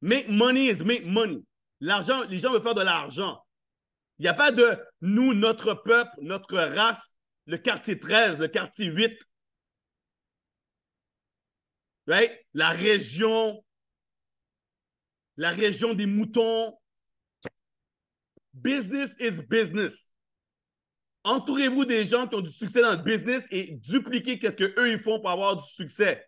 Make money is make money. L'argent, les gens veulent faire de l'argent. Il n'y a pas de nous, notre peuple, notre race, le quartier 13, le quartier 8. La région, la région des moutons. Business is business. Entourez-vous des gens qui ont du succès dans le business et dupliquez qu'est-ce qu'eux, ils font pour avoir du succès.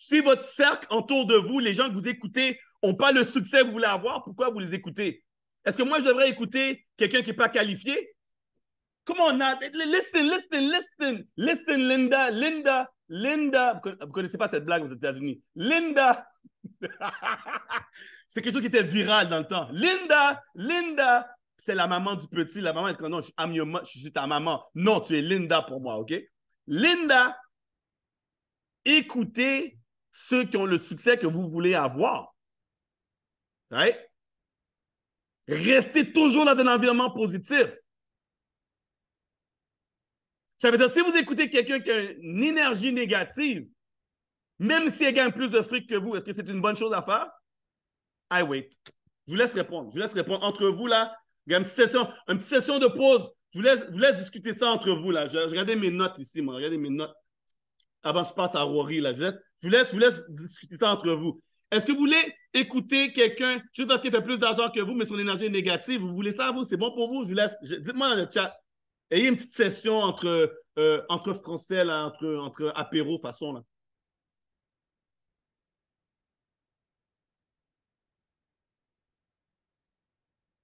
Si votre cercle autour de vous, les gens que vous écoutez, n'ont pas le succès que vous voulez avoir, pourquoi vous les écoutez? Est-ce que moi, je devrais écouter quelqu'un qui n'est pas qualifié? Comment on a. Listen, listen, listen, listen, Linda, Linda, Linda. Vous ne connaissez pas cette blague aux États-Unis. Linda. c'est quelque chose qui était viral dans le temps. Linda, Linda. C'est la maman du petit. La maman, elle dit non, je, je suis ta maman. Non, tu es Linda pour moi, OK? Linda, écoutez ceux qui ont le succès que vous voulez avoir. Restez toujours dans un environnement positif. Ça veut dire, si vous écoutez quelqu'un qui a une énergie négative, même s'il elle gagne plus de fric que vous, est-ce que c'est une bonne chose à faire? I wait. Je vous laisse répondre. Je vous laisse répondre entre vous, là. Il y a une petite session, une petite session de pause. Je vous, laisse, vous laisse discuter ça entre vous, là. Je, regarde mes notes ici, moi. Regardez mes notes. Avant que je passe à Rory, là. Je je vous laisse, vous laisse discuter ça entre vous. Est-ce que vous voulez écouter quelqu'un juste parce qu'il fait plus d'argent que vous, mais son énergie est négative? Vous voulez ça, vous? C'est bon pour vous? Je vous laisse. Dites-moi dans le chat. Ayez une petite session entre, euh, entre français, là, entre, entre apéro, façon. Là.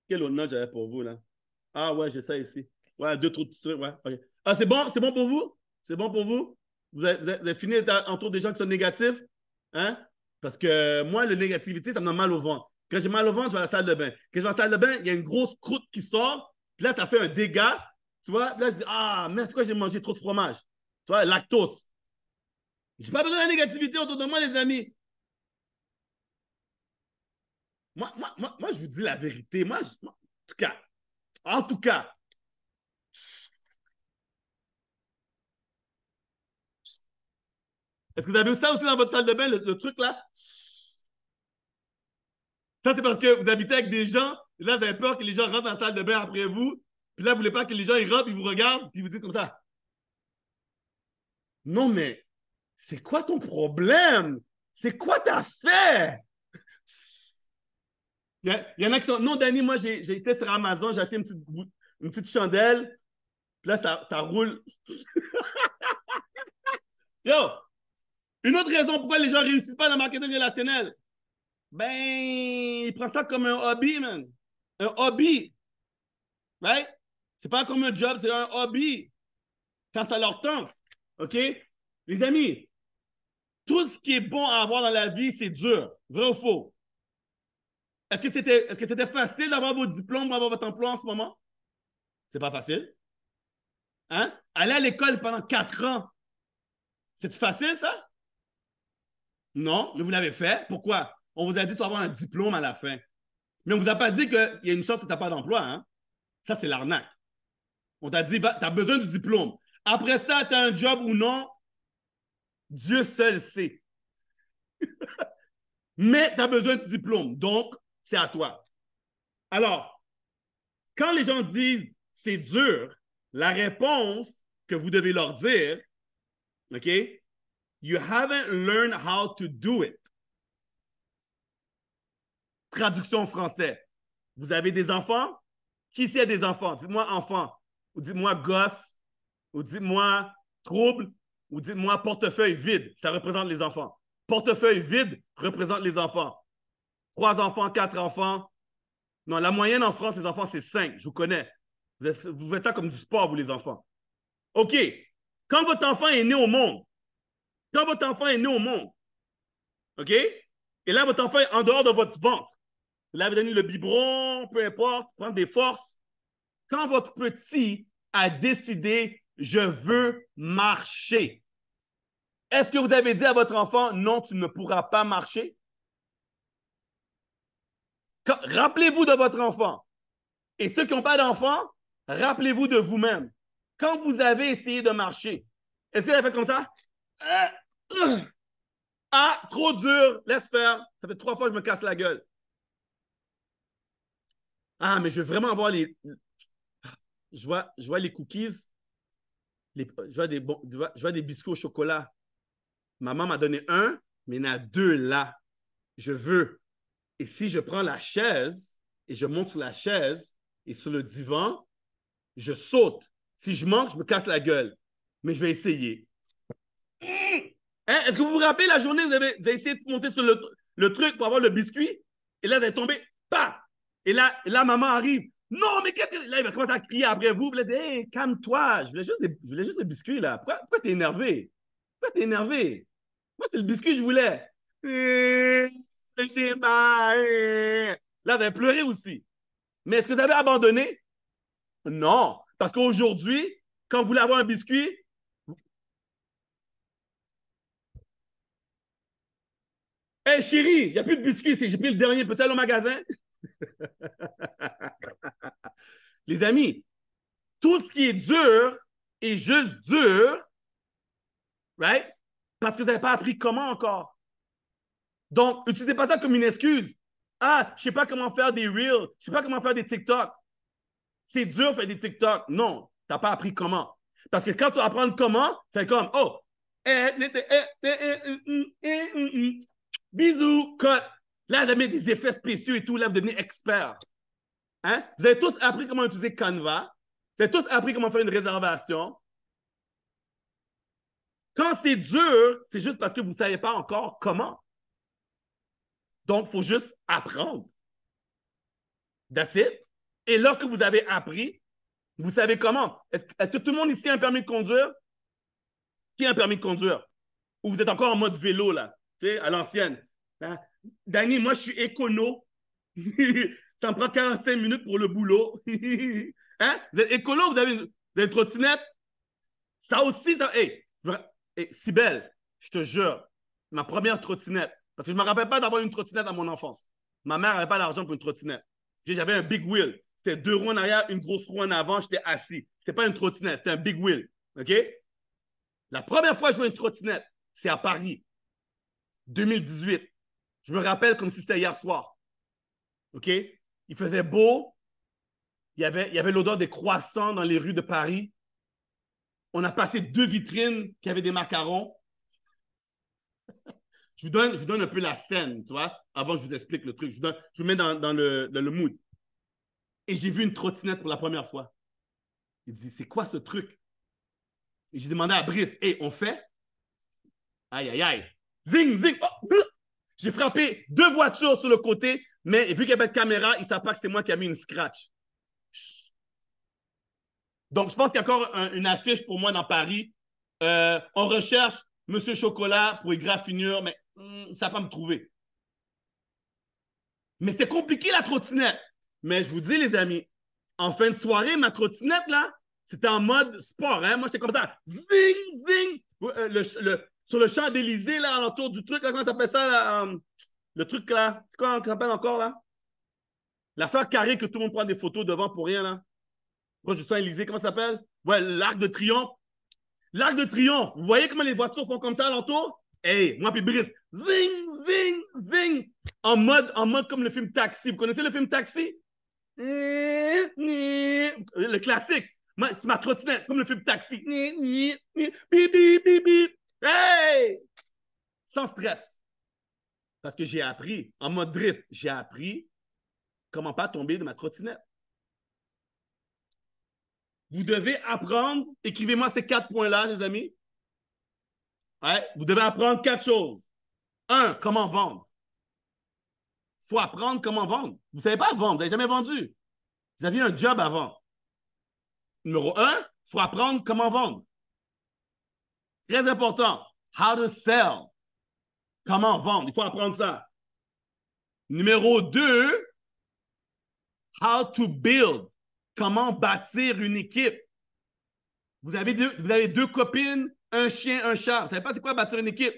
Quel honneur j'avais pour vous, là. Ah ouais, j'ai ça ici. Ouais, deux trous de ouais. Ah, c'est bon? C'est bon pour vous? C'est bon pour vous? vous avez fini des gens qui sont négatifs, hein? Parce que moi, la négativité, ça me donne mal au vent Quand j'ai mal au ventre, je vais à la salle de bain. Quand je vais à la salle de bain, il y a une grosse croûte qui sort, là, ça fait un dégât, tu vois? Puis là, je dis, ah, merde, c'est quoi, j'ai mangé trop de fromage? Tu vois, lactose. J'ai pas besoin de la négativité autour de moi, les amis. Moi, je vous dis la vérité. en tout cas, en tout cas, Est-ce que vous avez ça aussi dans votre salle de bain, le, truc là? Ça, c'est parce que vous habitez avec des gens, et là, vous avez peur que les gens rentrent dans la salle de bain après vous, puis là, vous voulez pas que les gens ils rentrent, ils vous regardent, puis vous disent comme ça. Non, mais c'est quoi ton problème? C'est quoi ta fait? Il y, en a qui sont. Non, Danny, moi, j'ai été sur Amazon, j'ai acheté une petite, une petite chandelle, puis là, ça, ça roule. Yo, une autre raison pourquoi les gens ne réussissent pas dans le marketing relationnel, ben, ils prennent ça comme un hobby, man. Un hobby. Right? C'est pas comme un job, c'est un hobby. Face ça leur tente. OK? Les amis, tout ce qui est bon à avoir dans la vie, c'est dur. Vrai ou faux? Est-ce que c'était est c'était facile d'avoir vos diplômes pour avoir votre emploi en ce moment? C'est pas facile. Hein? Aller à l'école pendant quatre ans, c'est facile, ça? Non, mais vous l'avez fait. Pourquoi? On vous a dit tu avoir un diplôme à la fin. Mais on ne vous a pas dit qu'il y a une chance que tu n'as pas d'emploi. Hein. Ça, c'est l'arnaque. On t'a dit, tu as besoin du diplôme. Après ça, tu as un job ou non, Dieu seul sait. mais tu as besoin du diplôme. Donc, c'est à toi. Alors, quand les gens disent c'est dur, la réponse que vous devez leur dire, OK, You haven't learned how to do it. Traduction français. Vous avez des enfants? Qui a des enfants? Dites-moi enfant, ou dites-moi gosse, ou dites-moi trouble, ou dites-moi portefeuille vide. Ça représente les enfants. Portefeuille vide représente les enfants. Trois enfants, quatre enfants. Non, la moyenne en France, les enfants, c'est cinq. Je vous connais. Vous, vous faites ça comme du sport, vous, les enfants. OK. Quand votre enfant est né au monde, quand votre enfant est né au monde, OK? Et là, votre enfant est en dehors de votre ventre. Vous l'avez donné le biberon, peu importe, prendre des forces. Quand votre petit a décidé, je veux marcher, est-ce que vous avez dit à votre enfant, non, tu ne pourras pas marcher? Rappelez-vous de votre enfant. Et ceux qui n'ont pas d'enfant, rappelez-vous de vous-même. Quand vous avez essayé de marcher, est-ce vous a fait comme ça? Euh, ah, trop dur, laisse faire. Ça fait trois fois que je me casse la gueule. Ah, mais je veux vraiment avoir les. Je vois, je vois les cookies. Les... Je, vois des je vois des biscuits au chocolat. Maman m'a donné un, mais il y en a deux là. Je veux. Et si je prends la chaise et je monte sur la chaise et sur le divan, je saute. Si je manque, je me casse la gueule. Mais je vais essayer. Hein, est-ce que vous vous rappelez la journée où vous avez, essayé de monter sur le, truc pour avoir le biscuit? Et là, vous êtes tombé, paf! Et là, là, maman arrive. Non, mais qu'est-ce que. Là, il va commencer à crier après vous. Vous allez dire, calme-toi, je, voulais juste je voulais juste le biscuit, là. Pourquoi, pourquoi t'es énervé? Pourquoi t'es énervé? Moi, c'est le biscuit que je voulais. Euh, j'ai mal. Là, vous avez pleuré aussi. Mais est-ce que vous avez abandonné? Non. Parce qu'aujourd'hui, quand vous voulez avoir un biscuit, Hé chérie, il n'y a plus de biscuits, j'ai pris le dernier, Peut-être au magasin? Les amis, tout ce qui est dur est juste dur, right? Parce que vous n'avez pas appris comment encore. Donc, n'utilisez pas ça comme une excuse. Ah, je ne sais pas comment faire des Reels, je ne sais pas comment faire des TikTok. C'est dur de faire des TikTok. Non, tu n'as pas appris comment. Parce que quand tu apprends comment, c'est comme, oh, Bisous, cut. Là, vous avez des effets spéciaux et tout. Là, vous devenez expert. Hein? Vous avez tous appris comment utiliser Canva. Vous avez tous appris comment faire une réservation. Quand c'est dur, c'est juste parce que vous ne savez pas encore comment. Donc, il faut juste apprendre. That's Et lorsque vous avez appris, vous savez comment. Est-ce, que tout le monde ici a un permis de conduire? Qui a un permis de conduire? Ou vous êtes encore en mode vélo, là? à l'ancienne. Hein. Danny, moi, je suis écono. ça me prend 45 minutes pour le boulot. hein? Vous êtes écono, vous avez une, trottinette? Ça aussi, ça. Hé, si belle, je te jure, ma première trottinette. Parce que je ne me rappelle pas d'avoir une trottinette à mon enfance. Ma mère n'avait pas l'argent pour une trottinette. J'avais un big wheel. C'était deux roues en arrière, une grosse roue en avant, j'étais assis. C'était pas une trottinette, c'était un big wheel. OK? La première fois que je vois une trottinette, c'est à Paris. 2018. Je me rappelle comme si c'était hier soir. OK? Il faisait beau. Il y avait, il y avait l'odeur des croissants dans les rues de Paris. On a passé deux vitrines qui avaient des macarons. je, vous donne, je donne un peu la scène, tu vois, avant je vous explique le truc. Je vous, je mets dans, le, le mood. Et j'ai vu une trottinette pour la première fois. Il dit, c'est quoi ce truc? Et j'ai demandé à Brice, hé, on fait? Aïe, aïe, aïe. Zing, zing. Oh, J'ai frappé deux voitures sur le côté, mais vu qu'il n'y a pas de caméra, il ne savent pas que c'est moi qui ai mis une scratch. Donc, je pense qu'il y a encore une affiche pour moi dans Paris. Euh, on recherche Monsieur Chocolat pour les graffinures, mais hmm, ça ne pas me trouver. Mais c'est compliqué la trottinette. Mais je vous dis, les amis, en fin de soirée, ma trottinette, là, c'était en mode sport. Hein. Moi, j'étais comme ça. Zing, zing. Euh, le, sur le champ d'Élysée, là, alentour du truc, comment t'appelles ça, là, euh, le truc, là, c'est quoi ça appelle encore, là? L'affaire carrée que tout le monde prend des photos devant pour rien, là. je je sens élysée comment ça s'appelle? Ouais, l'Arc de Triomphe. L'Arc de Triomphe, vous voyez comment les voitures font comme ça alentour? Hey, moi puis Brice, zing, zing, zing, en mode, en mode comme le film Taxi. Vous connaissez le film Taxi? Le classique. Moi, c'est ma trottinette, comme le film Taxi. Hey! Sans stress. Parce que j'ai appris, en mode drift, j'ai appris comment pas tomber de ma trottinette. Vous devez apprendre, écrivez-moi ces quatre points-là, les amis. vous devez apprendre quatre choses. Un, comment vendre. Il faut apprendre comment vendre. Vous savez pas vendre, vous n'avez jamais vendu. Vous aviez un job avant. Numéro un, il faut apprendre comment vendre. Très important. How to sell. Comment vendre. Il faut apprendre ça. Numéro deux. how to build. Comment bâtir une équipe. Vous avez deux, vous avez deux copines, un chien, un chat. Vous ne savez pas c'est quoi bâtir une équipe.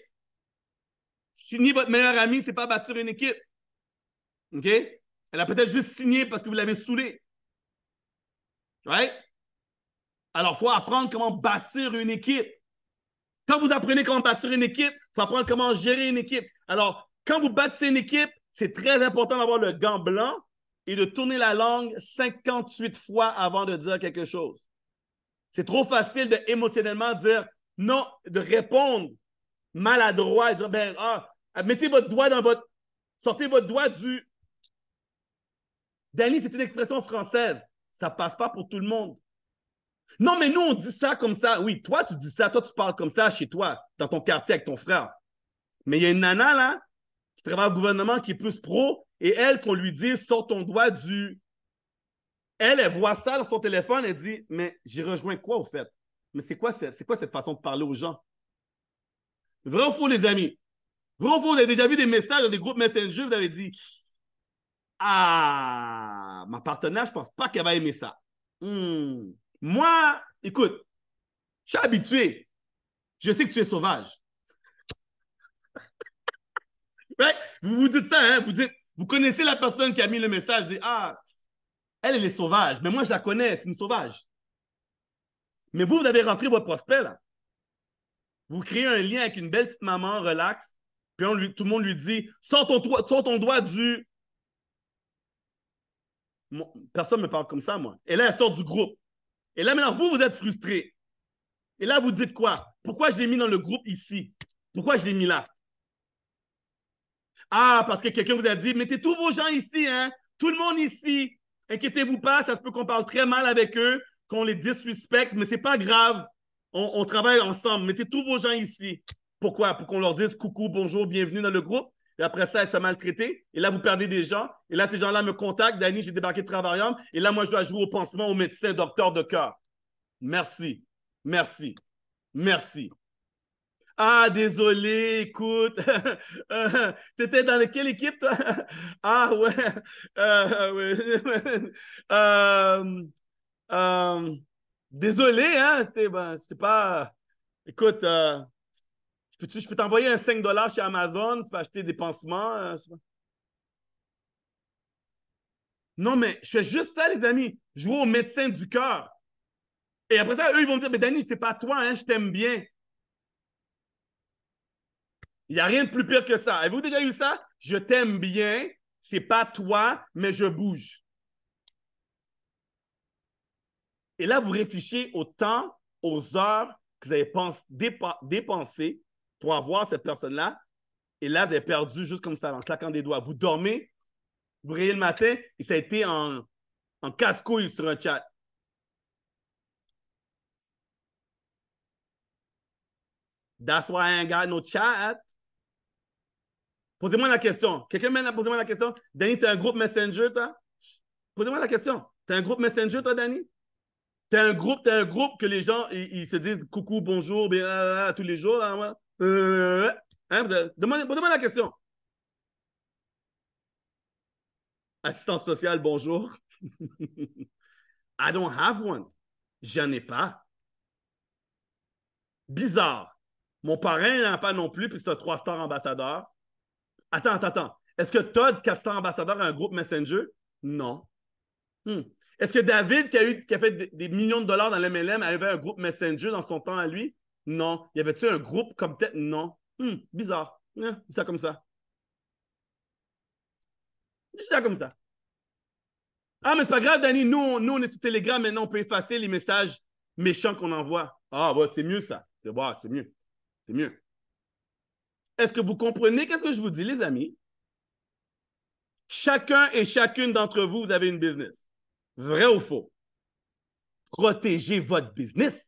Signer votre meilleur ami, n'est pas bâtir une équipe. OK? Elle a peut-être juste signé parce que vous l'avez saoulée. Right? Alors, il faut apprendre comment bâtir une équipe. Quand vous apprenez comment bâtir une équipe, il faut apprendre comment gérer une équipe. Alors, quand vous bâtissez une équipe, c'est très important d'avoir le gant blanc et de tourner la langue 58 fois avant de dire quelque chose. C'est trop facile de émotionnellement dire non, de répondre maladroit dire ben, ah, mettez votre doigt dans votre. Sortez votre doigt du. Dany, c'est une expression française. Ça passe pas pour tout le monde. Non, mais nous, on dit ça comme ça. Oui, toi, tu dis ça. Toi, tu parles comme ça chez toi, dans ton quartier avec ton frère. Mais il y a une nana, là, qui travaille au gouvernement, qui est plus pro, et elle, qu'on lui dit, sort ton doigt du. Elle, elle voit ça dans son téléphone, elle dit, mais j'y rejoint quoi, au fait? Mais c'est quoi, c'est quoi cette façon de parler aux gens? Vraiment les amis? Vraiment faux, vous avez déjà vu des messages dans des groupes Messenger, vous avez dit, ah, ma partenaire, je pense pas qu'elle va aimer ça. Hmm. Moi, écoute, je suis habitué. Je sais que tu es sauvage. Vous vous dites ça, hein? Vous dites, vous connaissez la personne qui a mis le message, dit Ah, elle, elle est sauvage, mais moi, je la connais, c'est une sauvage. Mais vous, vous avez rentré votre prospect, là. Vous créez un lien avec une belle petite maman, relax, puis on lui, tout le monde lui dit Sors ton, sors ton doigt du. Personne ne me parle comme ça, moi. Et là, elle sort du groupe. Et là, maintenant, vous, vous êtes frustré. Et là, vous dites quoi? Pourquoi je l'ai mis dans le groupe ici? Pourquoi je l'ai mis là? Ah, parce que quelqu'un vous a dit, mettez tous vos gens ici, hein? Tout le monde ici. Inquiétez-vous pas, ça se peut qu'on parle très mal avec eux, qu'on les disrespecte, mais c'est pas grave. on, travaille ensemble. Mettez tous vos gens ici. Pourquoi? Pour qu'on leur dise coucou, bonjour, bienvenue dans le groupe? Et après ça, elle se maltraitée. Et là, vous perdez des gens. Et là, ces gens-là me contactent. Dani, j'ai débarqué de Travarium. Et là, moi, je dois jouer au pansement au médecin, docteur de cœur. Merci. Merci. Merci. Ah, désolé, écoute. Euh, tu étais dans quelle équipe, toi? ah, ouais. Euh, euh, désolé, hein. ne ben, pas. Écoute, je peux, t'envoyer un 5 chez Amazon, tu peux acheter des pansements. Euh, non, mais je fais juste ça, les amis. Je vais au médecin du cœur. Et après ça, eux, ils vont me dire, mais Danny, c'est pas toi, hein, je t'aime bien. Il n'y a rien de plus pire que ça. Avez-vous déjà eu ça? Je t'aime bien, c'est pas toi, mais je bouge. Et là, vous réfléchissez au temps, aux heures que vous avez dépensées pour avoir cette personne-là. Et là, vous avez perdu juste comme ça, en claquant des doigts. Vous dormez, vous réveillez le matin, et ça a été en, en casse-couille sur un chat. That's why I ain't got no chat. Posez-moi la question. Quelqu'un m'a posé la question. Danny, t'es un groupe Messenger, toi? Posez-moi la question. T'es un groupe Messenger, toi, Danny? T'es un groupe, t'es un groupe que les gens, ils, se disent coucou, bonjour, bien, ah, ah, ah, tous les jours, là, euh, hein, demandez, la question. Assistance sociale, bonjour. I don't have one. J'en ai pas. Bizarre. Mon parrain n'en a pas non plus, puis c'est un trois stars ambassadeur. Attends, attends, attends. Est-ce que Todd, quatre-star ambassadeur, a un groupe Messenger? Non. Hmm. Est-ce que David, qui a, qui a fait des millions de dollars dans l'MLM, avait un groupe Messenger dans son temps à lui? Non. Y avait-tu un groupe comme tête? Non. Hmm, bizarre. Hein, dis ça comme ça. ça comme ça. Ah, mais c'est pas grave, Danny. Nous, nous, on est sur Telegram. Maintenant, on peut effacer les messages méchants qu'on envoie. Ah, c'est mieux ça. C'est bon, c'est mieux. C'est mieux. Est-ce que vous comprenez qu'est-ce que je vous dis, les amis? Chacun et chacune d'entre vous, vous avez une business. Vrai ou faux? Protégez votre business.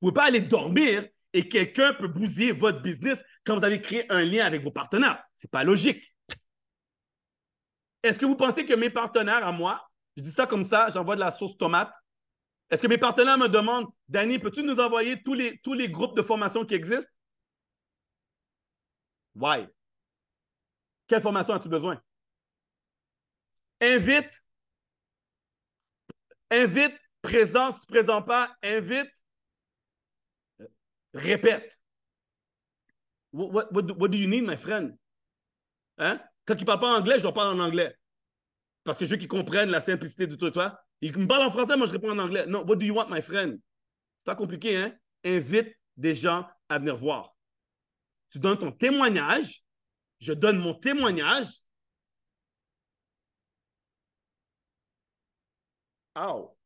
Vous ne pouvez pas aller dormir et quelqu'un peut bousiller votre business quand vous avez créé un lien avec vos partenaires. Ce n'est pas logique. Est-ce que vous pensez que mes partenaires à moi, je dis ça comme ça, j'envoie de la sauce tomate, est-ce que mes partenaires me demandent, Danny, peux-tu nous envoyer tous les, tous les groupes de formation qui existent? Why? Quelle formation as-tu besoin? Invite. Invite. Présente. Si tu ne présentes pas, invite répète. What, do, you need, my friend? Hein? Quand il ne parle pas anglais, je dois parler en anglais. Parce que je veux qu'il comprennent la simplicité du truc. Toi. Ils me parle en français, moi je réponds en anglais. Non, what do you want, my friend? C'est pas compliqué, hein? Invite des gens à venir voir. Tu donnes ton témoignage, je donne mon témoignage. Ow!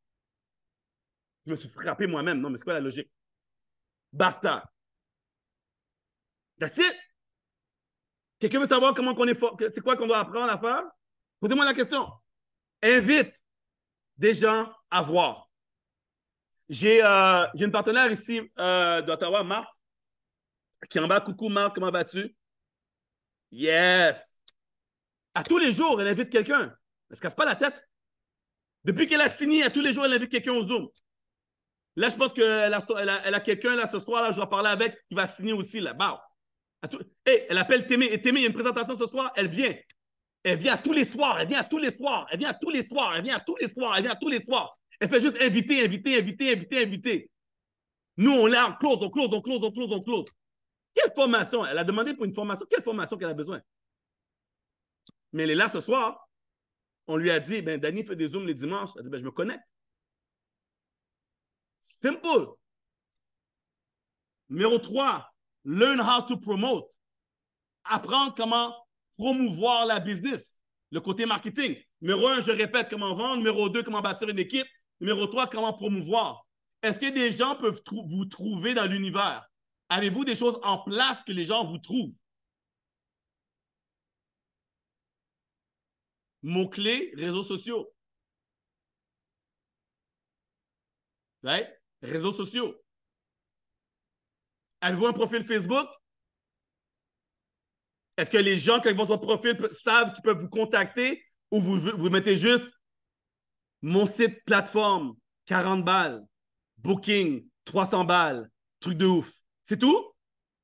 Je me suis frappé moi-même. Non, mais c'est quoi la logique? Basta. That's it. Quelqu'un veut savoir comment qu'on est fort, c'est quoi qu'on doit apprendre à faire? Posez-moi la question. Invite des gens à voir. J'ai euh, une partenaire ici euh, d'Ottawa, Marc, qui en bas. Coucou Marc, comment vas-tu? Yes! À tous les jours, elle invite quelqu'un. Elle ne se casse pas la tête. Depuis qu'elle a signé, à tous les jours, elle invite quelqu'un au Zoom. Là, je pense qu'elle a, quelqu'un là ce soir, là, je vais parler avec, qui va signer aussi là. bas elle appelle Témé. Témé, il y a une présentation ce soir, elle vient. Elle vient tous les soirs, elle vient tous les soirs, elle vient tous les soirs, elle vient tous les soirs, elle vient tous les soirs. Elle fait juste inviter, inviter, inviter, inviter, inviter. Nous, on l'a, en close, on close, on close, on close, on close. Quelle formation Elle a demandé pour une formation. Quelle formation qu'elle a besoin Mais elle est là ce soir. On lui a dit, ben, Dani fait des zooms les dimanches. Elle a dit, ben, je me connais. Simple. Numéro 3, learn how to promote. Apprendre comment promouvoir la business, le côté marketing. Numéro 1, je répète, comment vendre. Numéro 2, comment bâtir une équipe. Numéro 3, comment promouvoir. Est-ce que des gens peuvent vous trouver dans l'univers? Avez-vous des choses en place que les gens vous trouvent? Mots-clés, réseaux sociaux. Right? réseaux sociaux. Avez-vous un profil Facebook? Est-ce que les gens, qui vont sur votre profil, savent qu'ils peuvent vous contacter ou vous, vous mettez juste mon site plateforme, 40 balles, booking, 300 balles, truc de ouf. C'est tout?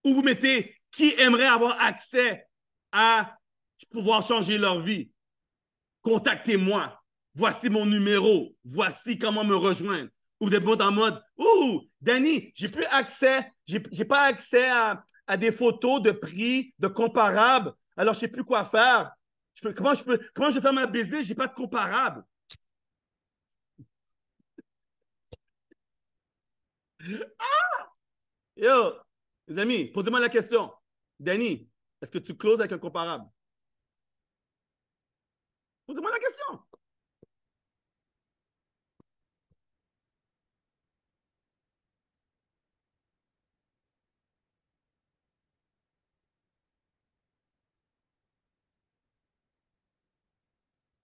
Ou vous mettez qui aimerait avoir accès à pouvoir changer leur vie? Contactez-moi. Voici mon numéro. Voici comment me rejoindre ou vous êtes bon en mode Ouh, Danny, j'ai plus accès, j'ai pas accès à, des photos de prix, de comparables, alors je sais plus quoi faire. comment, je peux, comment je vais faire ma business? J'ai pas de comparable. Ah! Yo, les amis, posez-moi la question. Danny, est-ce que tu closes avec un comparable? Posez-moi la question.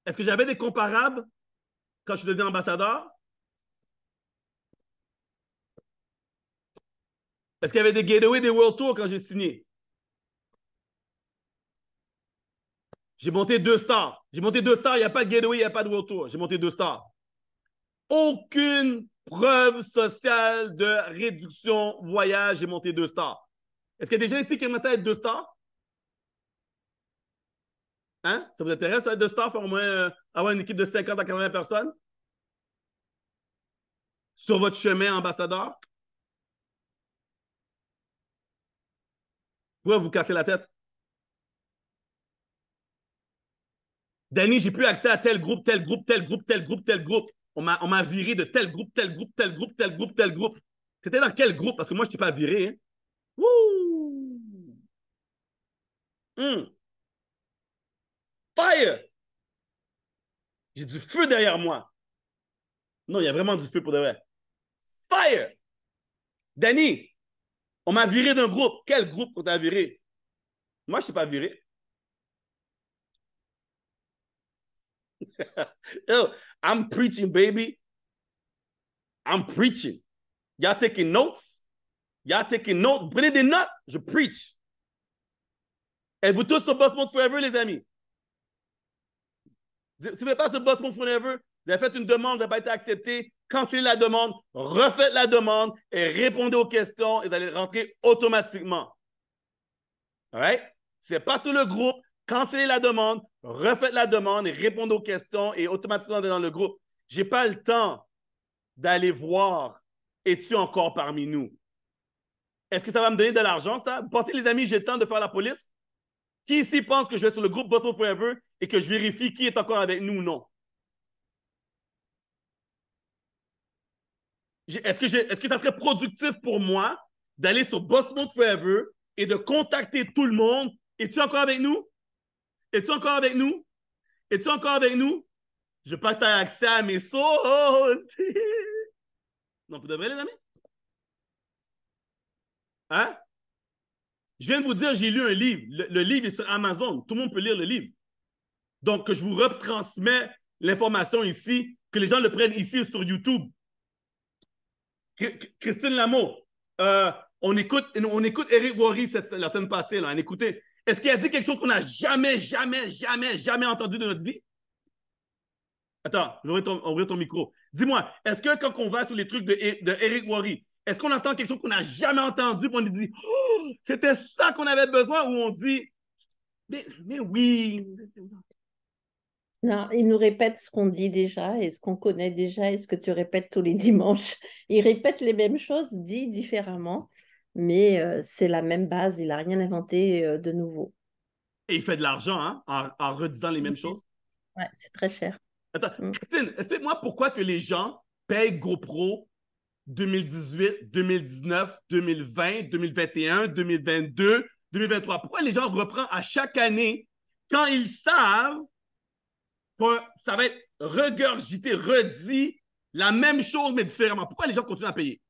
Est-ce que j'avais des comparables quand je suis devenu ambassadeur? Est-ce qu'il y avait des gateways des World Tour quand j'ai signé? J'ai monté deux stars. J'ai monté deux stars, il n'y a pas de gateway, il n'y a pas de World Tour. J'ai monté deux stars. Aucune preuve sociale de réduction voyage, j'ai monté deux stars. Est-ce qu'il y a des gens ici qui aimeraient à être deux stars? Hein? Ça vous intéresse de staff, au moins euh, avoir une équipe de 50 à 80 personnes? Sur votre chemin, ambassadeur? Pourquoi vous cassez la tête? Danny, j'ai plus accès à tel groupe, tel groupe, tel groupe, tel groupe, tel groupe. On m'a viré de tel groupe, tel groupe, tel groupe, tel groupe, tel groupe. C'était dans quel groupe? Parce que moi, je ne t'ai pas viré. Hein. Wouh! Hum fire. J'ai du feu derrière moi. Non, il y a vraiment du feu pour de vrai. Fire. Danny, on m'a viré d'un groupe. Quel groupe qu'on t'a viré? Moi, je ne suis pas viré. I'm preaching, baby. I'm preaching. Y'all taking notes? Y'all taking notes? Prenez des notes. Je preach. Et vous tous sur Boss Mode Forever, les amis. Si vous n'avez pas ce boss move forever. Vous avez fait une demande, vous n'avez pas été accepté. Cancellez la demande, refaites la demande et répondez aux questions et vous allez rentrer automatiquement. Right? C'est pas sur le groupe. Cancellez la demande, refaites la demande et répondez aux questions et automatiquement dans le groupe. Je n'ai pas le temps d'aller voir es-tu encore parmi nous? Est-ce que ça va me donner de l'argent, ça? Vous pensez, les amis, j'ai le temps de faire la police? Qui ici pense que je vais sur le groupe Mode Forever et que je vérifie qui est encore avec nous ou non? Est-ce que, est que, ça serait productif pour moi d'aller sur Boss Mode Forever et de contacter tout le monde? Es-tu encore avec nous? Es-tu encore avec nous? Es-tu encore avec nous? Je pas partage accès à mes sources. non, vous de les amis? Hein? Je viens de vous dire, j'ai lu un livre. Le, livre est sur Amazon. Tout le monde peut lire le livre. Donc, je vous retransmets l'information ici, que les gens le prennent ici sur YouTube. Christine Lamour, euh, on, écoute, on écoute Eric Worry la semaine passée, là, on Est-ce qu'il a dit quelque chose qu'on n'a jamais, jamais, jamais, jamais entendu de notre vie? Attends, je ouvrir ton, micro. Dis-moi, est-ce que quand on va sur les trucs de, de Eric est-ce qu'on entend quelque chose qu'on n'a jamais entendu, et on dit, oh, c'était ça qu'on avait besoin, ou on dit, mais, mais oui. Non, il nous répète ce qu'on dit déjà et ce qu'on connaît déjà et ce que tu répètes tous les dimanches. Il répète les mêmes choses, dit différemment, mais euh, c'est la même base, il n'a rien inventé euh, de nouveau. Et il fait de l'argent hein, en, redisant les mêmes choses. Ouais, c'est très cher. Attends, mm. Christine, explique-moi pourquoi que les gens payent GoPro 2018, 2019, 2020, 2021, 2022, 2023. Pourquoi les gens reprennent à chaque année quand ils savent que ça va être regurgité, redit, la même chose mais différemment? Pourquoi les gens continuent à payer?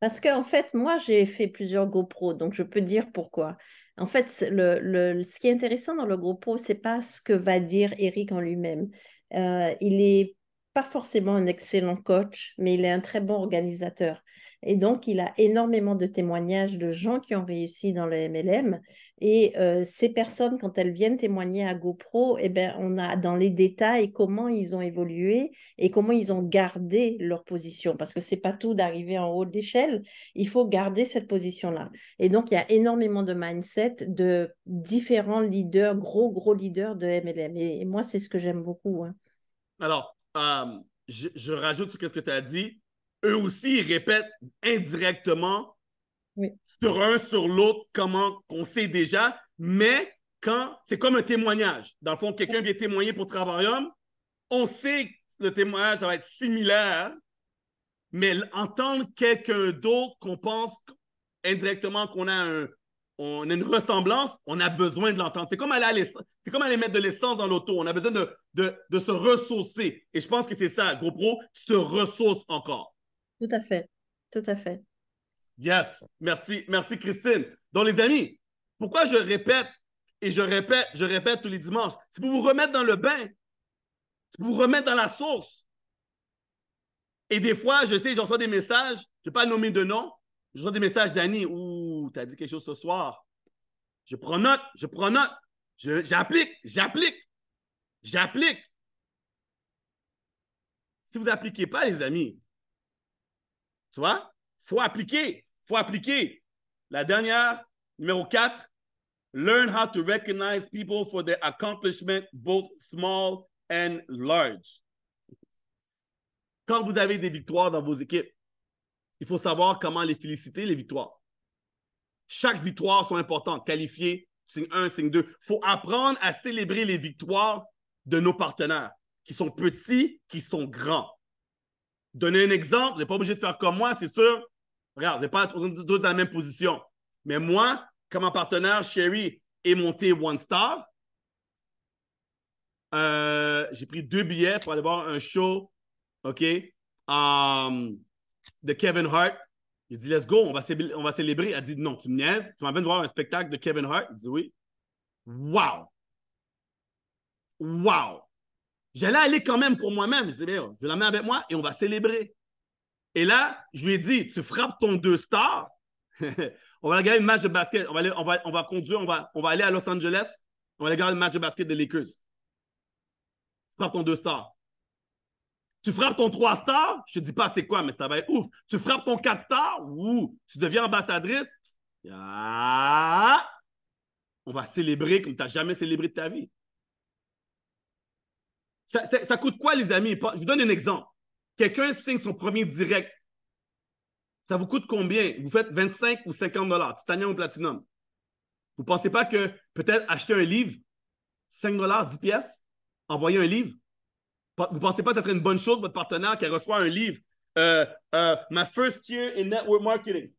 Parce qu'en en fait, moi, j'ai fait plusieurs GoPro, donc je peux dire pourquoi. En fait, le, le, ce qui est intéressant dans le GoPro, c'est pas ce que va dire Eric en lui-même. Euh, il est forcément un excellent coach, mais il est un très bon organisateur. Et donc, il a énormément de témoignages de gens qui ont réussi dans le MLM. Et euh, ces personnes, quand elles viennent témoigner à GoPro, et eh ben, on a dans les détails comment ils ont évolué et comment ils ont gardé leur position. Parce que c'est pas tout d'arriver en haut de l'échelle, il faut garder cette position-là. Et donc, il y a énormément de mindset de différents leaders, gros, gros leaders de MLM. Et, moi, c'est ce que j'aime beaucoup. Hein. Alors, Um, je, rajoute ce que tu as dit, eux aussi, ils répètent indirectement sur un, sur l'autre, comment on sait déjà, mais quand c'est comme un témoignage. Dans le fond, quelqu'un vient témoigner pour Travarium, on sait que le témoignage va être similaire, mais entendre quelqu'un d'autre qu'on pense indirectement qu'on a un, on a une ressemblance, on a besoin de l'entendre. C'est comme aller, mettre de l'essence dans l'auto. On a besoin de, se ressourcer. Et je pense que c'est ça, GoPro, tu te ressources encore. Tout à fait. Tout à fait. Yes. Merci. Merci, Christine. Donc, les amis, pourquoi je répète et je répète, je répète tous les dimanches? C'est pour vous remettre dans le bain. C'est pour vous remettre dans la sauce. Et des fois, je sais, j'en reçois des messages, je ne vais pas nommer de nom, je reçois des messages d'Annie ou t'as dit quelque chose ce soir. Je prends note, je prends note. J'applique, j'applique, j'applique. Si vous n'appliquez pas, les amis, tu vois, faut appliquer, faut appliquer. La dernière, numéro 4, learn how to recognize people for their accomplishment, both small and large. Quand vous avez des victoires dans vos équipes, il faut savoir comment les féliciter, les victoires. Chaque victoire sont importante. Qualifier, signe 1, signe 2. Il faut apprendre à célébrer les victoires de nos partenaires, qui sont petits, qui sont grands. Donner un exemple, vous n'êtes pas obligé de faire comme moi, c'est sûr. Regarde, vous n'êtes pas tous dans la même position. Mais moi, comme un partenaire, Sherry est monté One Star. Euh, j'ai pris deux billets pour aller voir un show, OK, um, de Kevin Hart j'ai dit, let's go, on va, célébrer. Elle a dit, non, tu me niaises. Tu m'amènes voir un spectacle de Kevin Hart. Il dit, oui. Wow! Wow! J'allais aller quand même pour moi-même. Je dis, mets oh, je l'amène avec moi et on va célébrer. Et là, je lui ai dit, tu frappes ton deux stars. on va aller regarder le match de basket. On va, aller, on va, on va conduire, on va, on va aller à Los Angeles. On va aller regarder le match de basket de Lakers. Tu ton deux stars. Tu frappes ton 3 stars, je te dis pas c'est quoi, mais ça va être ouf. Tu frappes ton 4 star, ou tu deviens ambassadrice. Ah! On va célébrer comme tu n'as jamais célébré de ta vie. Ça, coûte quoi, les amis? Je vous donne un exemple. Quelqu'un signe son premier direct. Ça vous coûte combien? Vous faites 25 ou 50 dollars, titanium ou platinum. Vous ne pensez pas que peut-être acheter un livre, 5 dollars, 10 pièces, envoyer un livre, vous pensez pas que ça serait une bonne chose votre partenaire qui reçoit un livre? my first year in network marketing.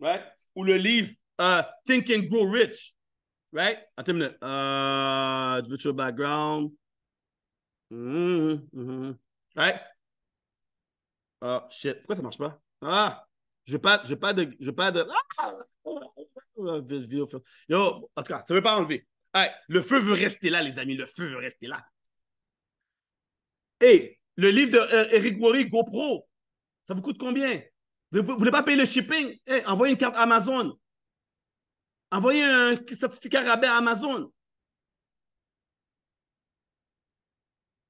Right? Ou le livre Think and Grow Rich. Right? Attends une minute. virtual background. Right? Oh, shit. Pourquoi ça marche pas? Ah! Je pas, je pas de. Je pas de. en tout cas, ça ne veut pas enlever le feu veut rester là, les amis. Le feu veut rester là. Et le livre de euh, Eric GoPro, ça vous coûte combien? Vous ne voulez pas payer le shipping? envoyez une carte Amazon. Envoyez un certificat rabais à Amazon.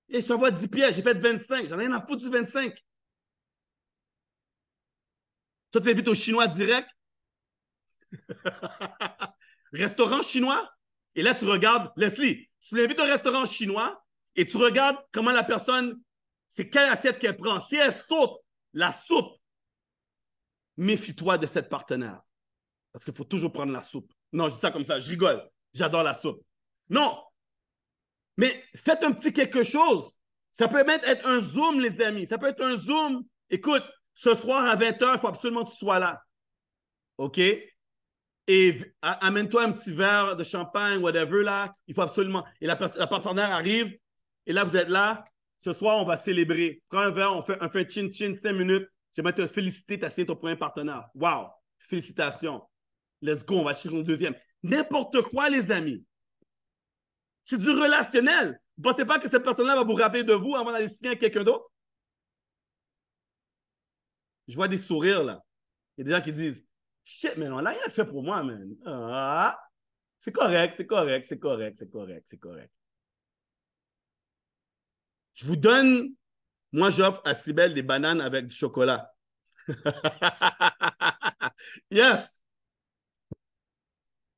Et je t'envoie 10 pièces, j'ai fait 25. J'en ai rien à foutre du 25. Toi, tu l'invites au chinois direct. Restaurant chinois? Et là, tu regardes, Leslie, tu l'invites au restaurant chinois et tu regardes comment la personne, c'est quelle assiette qu'elle prend. Si elle saute la soupe, méfie-toi de cette partenaire. Parce qu'il faut toujours prendre la soupe. Non, je dis ça comme ça, je rigole. J'adore la soupe. Non. Mais faites un petit quelque chose. Ça peut même être un Zoom, les amis. Ça peut être un Zoom. Écoute, ce soir à 20h, il faut absolument que tu sois là. OK? et amène-toi un petit verre de champagne, whatever, là. Il faut absolument. Et la, partenaire arrive, et là, vous êtes là. Ce soir, on va célébrer. Prends un verre, on fait, un fin chin-chin, cinq minutes. J'aimerais te féliciter, t'as signé ton premier partenaire. Wow! Félicitations. Let's go, on va tirer une deuxième. N'importe quoi, les amis. C'est du relationnel. Vous pensez pas que cette personne-là va vous rappeler de vous avant d'aller signer à quelqu'un d'autre? Je vois des sourires, là. Il y a des gens qui disent shit, man, on n'a rien fait pour moi, man. Ah. c'est correct, c'est correct, c'est correct, c'est correct, c'est correct. Je vous donne, moi j'offre à Sibelle des bananes avec du chocolat. yes!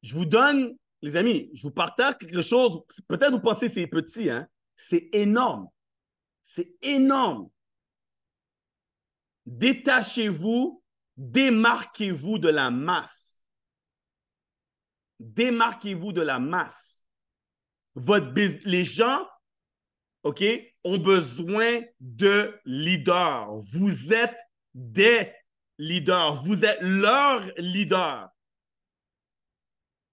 Je vous donne, les amis, je vous partage quelque chose. Peut-être vous pensez que c'est petit, hein? C'est énorme. C'est énorme. Détachez-vous Démarquez-vous de la masse. Démarquez-vous de la masse. Votre les gens, OK, ont besoin de leaders. Vous êtes des leaders. Vous êtes leur leader.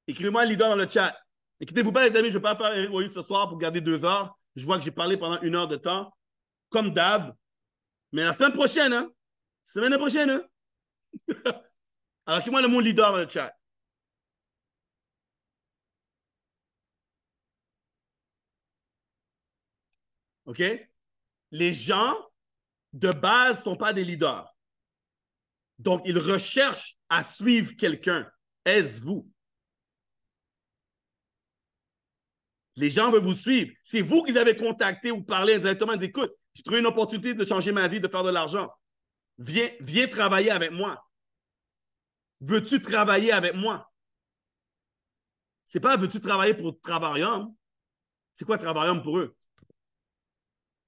Écrivez-moi leader dans le chat. Écoutez-vous pas, les amis, je ne vais pas faire ce soir pour garder deux heures. Je vois que j'ai parlé pendant une heure de temps, comme d'hab. Mais la semaine prochaine, hein. Semaine prochaine, hein? Alors, qui moi le mot leader dans le chat? OK? Les gens, de base, ne sont pas des leaders. Donc, ils recherchent à suivre quelqu'un. Est-ce vous? Les gens veulent vous suivre. C'est vous qu'ils avez contacté ou parlé directement, Ils écoute, j'ai trouvé une opportunité de changer ma vie, de faire de l'argent. Viens, travailler avec moi. Veux-tu travailler avec moi? C'est pas veux-tu travailler pour Travarium? C'est quoi Travarium pour eux?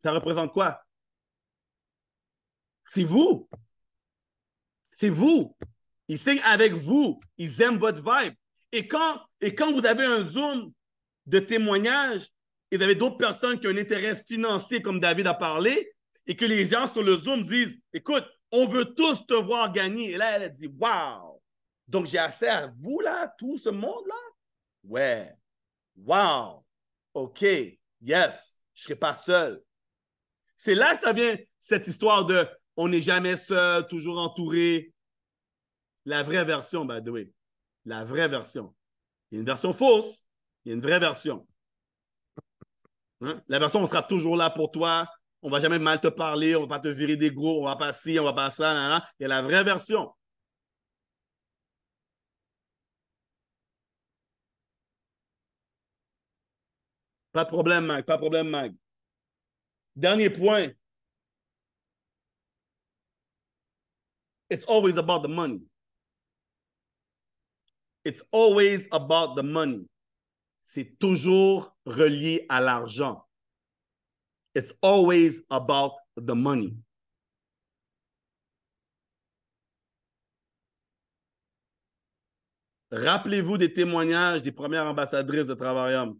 Ça représente quoi? C'est vous. C'est vous. Ils signent avec vous. Ils aiment votre vibe. Et quand, et quand vous avez un zoom de témoignage et vous avez d'autres personnes qui ont un intérêt financier, comme David a parlé, et que les gens sur le zoom disent Écoute, on veut tous te voir gagner. Et là, elle a dit Wow! Donc, j'ai assez à vous, là, tout ce monde-là? Ouais. Wow! OK. Yes. Je ne serai pas seul. C'est là que ça vient, cette histoire de on n'est jamais seul, toujours entouré. La vraie version, by the La vraie version. Il y a une version fausse, il y a une vraie version. Hein? La version, on sera toujours là pour toi, on va jamais mal te parler, on va pas te virer des gros, on va pas ci, on va pas ça, là, Il y a la vraie version. Pas de problème, Mag, pas de problème, Mag. Dernier point. It's always about the money. It's always about the money. C'est toujours relié à l'argent. It's always about the money. Rappelez-vous des témoignages des premières ambassadrices de Travarium.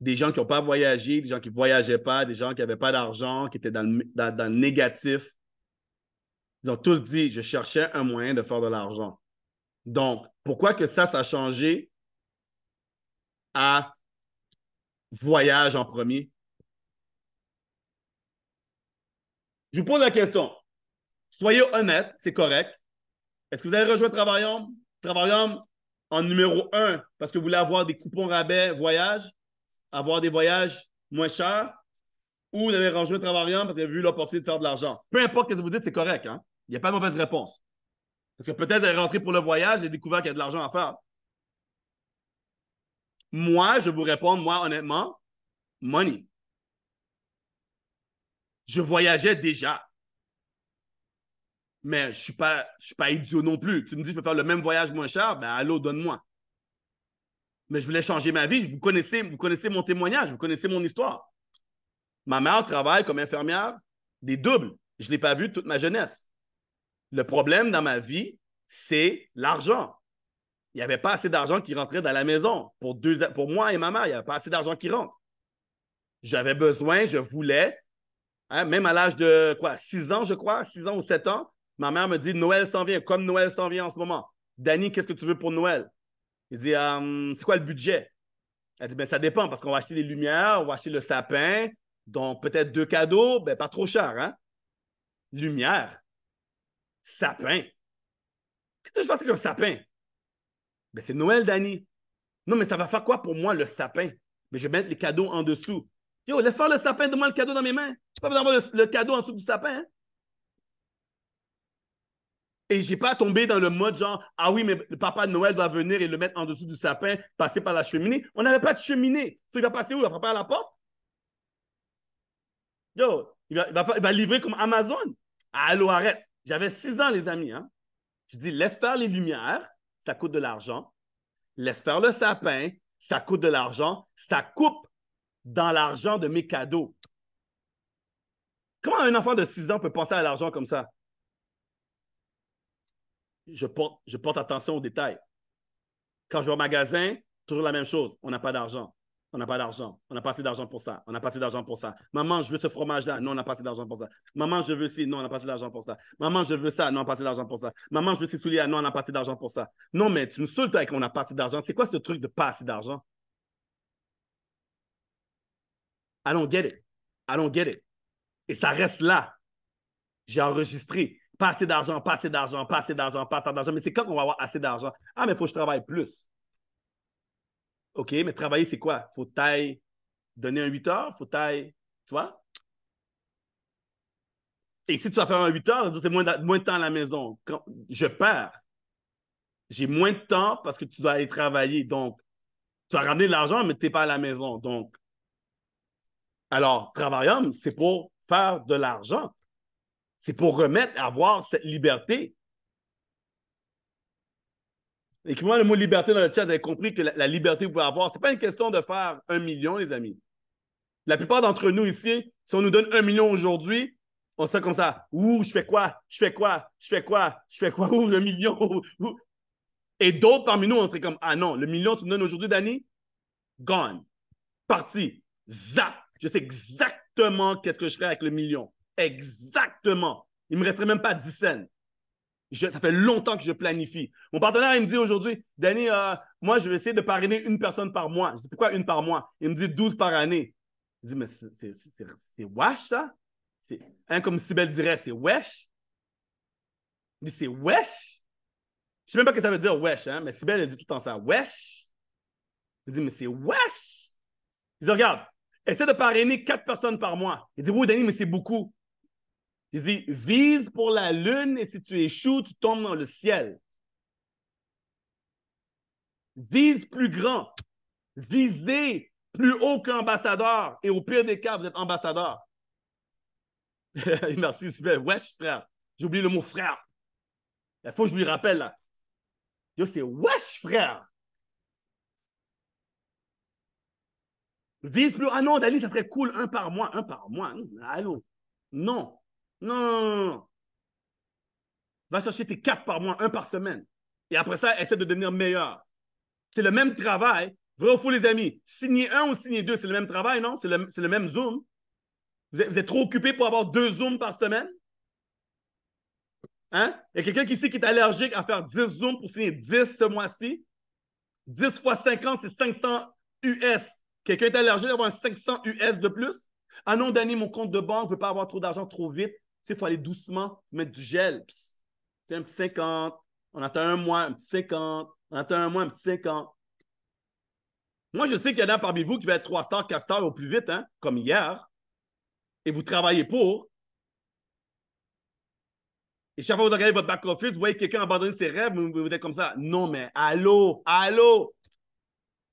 Des gens qui n'ont pas voyagé, des gens qui ne voyageaient pas, des gens qui n'avaient pas d'argent, qui étaient dans le, dans, dans le négatif. Ils ont tous dit, je cherchais un moyen de faire de l'argent. Donc, pourquoi que ça, ça a changé à voyage en premier? Je vous pose la question. Soyez honnête, c'est correct. Est-ce que vous avez rejoint Travarium? Travarium en numéro un parce que vous voulez avoir des coupons rabais voyage, avoir des voyages moins chers, ou vous avez rejoint Travarium parce que vous avez vu l'opportunité de faire de l'argent. Peu importe ce que vous dites, c'est correct. Hein. Il n'y a pas de mauvaise réponse. Parce que peut-être vous allez rentrer pour le voyage et découvert qu'il y a de l'argent à faire. Moi, je vous réponds, moi, honnêtement, money. Je voyageais déjà. Mais je ne suis, pas, suis pas idiot non plus. Tu me dis, je peux faire le même voyage moins cher, ben allô, donne-moi. Mais je voulais changer ma vie. Vous connaissez, vous connaissez mon témoignage, vous connaissez mon histoire. Ma mère travaille comme infirmière des doubles. Je ne l'ai pas vue toute ma jeunesse. Le problème dans ma vie, c'est l'argent il n'y avait pas assez d'argent qui rentrait dans la maison. Pour, deux, pour moi et ma mère, il n'y avait pas assez d'argent qui rentre. J'avais besoin, je voulais. Hein, même à l'âge de quoi, 6 ans, je crois, 6 ans ou 7 ans, ma mère me dit Noël s'en vient, comme Noël s'en vient en ce moment. Danny, qu'est-ce que tu veux pour Noël? Il dit euh, C'est quoi le budget? Elle dit ben, ça dépend parce qu'on va acheter des lumières, on va acheter le sapin, donc peut-être deux cadeaux, ben, pas trop cher, hein? Lumière, sapin. Qu'est-ce que je fais avec un sapin? Ben, c'est Noël, Danny. Non, mais ça va faire quoi pour moi le sapin? Mais ben, je vais mettre les cadeaux en dessous. Yo, laisse faire le sapin, donne-moi le cadeau dans mes mains. Je pas besoin d'avoir le, cadeau en dessous du sapin. Hein. Et Et n'ai pas tombé dans le mode genre, ah oui, mais le papa de Noël doit venir et le mettre en dessous du sapin, passer par la cheminée. On n'avait pas de cheminée. Ça, il va passer où? Il va frapper à la porte? Yo, il va, livrer comme Amazon. Allô, arrête. J'avais six ans, les amis. Hein. Je dis, laisse faire les lumières ça coûte de l'argent. Laisse faire le sapin, ça coûte de l'argent. Ça coupe dans l'argent de mes cadeaux. Comment un enfant de 6 ans peut penser à l'argent comme ça? Je porte, je porte attention aux détails. Quand je vais au magasin, toujours la même chose. On n'a pas d'argent. On n'a pas d'argent. On n'a pas assez d'argent pour ça. On n'a pas assez d'argent pour ça. Maman, je veux ce fromage-là. Non, on n'a pas assez d'argent pour ça. Maman, je veux ci. Non, on n'a pas assez d'argent pour ça. Maman, je veux ça. Non, on n'a pas assez d'argent pour ça. Maman, je veux ces souliers. Non, on n'a pas assez d'argent pour ça. Non, mais tu me saoules, toi, avec on n'a pas assez d'argent. C'est quoi ce truc de pas assez d'argent? Allons, get it. Allons, get it. Et ça reste là. J'ai enregistré. Pas assez d'argent, pas assez d'argent, pas assez d'argent, pas assez d'argent. Mais c'est quand qu'on va avoir assez d'argent? Ah, mais il faut que je travaille plus. OK, mais travailler, c'est quoi? Faut taille donner un 8 heures, faut taille, tu vois? Et si tu vas faire un 8 heures, c'est moins, de temps à la maison. je perds. J'ai moins de temps parce que tu dois aller travailler. Donc, tu vas ramener de l'argent, mais tu n'es pas à la maison. Donc, alors, travailler, c'est pour faire de l'argent. C'est pour remettre, avoir cette liberté écoutez moi le mot liberté dans le chat, vous avez compris que la, liberté que vous pouvez avoir, ce n'est pas une question de faire un million, les amis. La plupart d'entre nous ici, si on nous donne un million aujourd'hui, on serait comme ça. Ouh, je fais quoi? Je fais quoi? Je fais quoi? Je fais quoi? Ouh, le million. Et d'autres parmi nous, on serait comme Ah non, le million que tu me donnes aujourd'hui, Danny, gone. Parti. Zap. Je sais exactement qu'est-ce que je ferais avec le million. Exactement. Il ne me resterait même pas 10 cents ça fait longtemps que je planifie. Mon partenaire, il me dit aujourd'hui, Danny, euh, moi, je vais essayer de parrainer une personne par mois. Je dis, pourquoi une par mois? Il me dit 12 par année. Je dis, mais c'est wesh, ça? hein, comme Sibel dirait, c'est wesh? Il dit, c'est wesh? Je sais même pas ce que ça veut dire wesh, hein, mais Sibel, elle dit tout le temps ça, wesh? Il dit, mais c'est wesh? Il dit, regarde, essaie de parrainer quatre personnes par mois. Il dit, oui, Danny, mais c'est beaucoup. Il dit, vise pour la lune et si tu échoues, tu tombes dans le ciel. Vise plus grand. Visez plus haut qu'ambassadeur. Et au pire des cas, vous êtes ambassadeur. Merci, super. Wesh, frère. J'ai oublié le mot frère. Il faut que je lui rappelle, là. Yo, c'est wesh, frère. Vise plus. Ah non, Dali, ça serait cool. Un par mois. Un par mois. Allô. Non. Non, Va chercher tes quatre par mois, un par semaine. Et après ça, essaie de devenir meilleur. C'est le même travail. Vrai fou, les amis? Signer un ou signer deux, c'est le même travail, non? C'est le, même Zoom. Vous êtes, trop occupé pour avoir deux Zooms par semaine? Hein? Il y a quelqu'un ici qui est allergique à faire 10 Zooms pour signer 10 ce mois-ci. 10 fois 50, c'est 500 US. Quelqu'un est allergique à un 500 US de plus? Ah non, Danny, mon compte de banque ne veut pas avoir trop d'argent trop vite il faut aller doucement, mettre du gel. C'est un petit 50, on attend un mois, un petit 50, on attend un mois, un petit 50. Moi, je sais qu'il y en a parmi vous qui va être 3 stars, 4 stars au plus vite, hein, comme hier, et vous travaillez pour. Et chaque fois que vous regardez votre back-office, vous voyez quelqu'un abandonner ses rêves, vous, vous êtes comme ça. Non, mais allô, allô,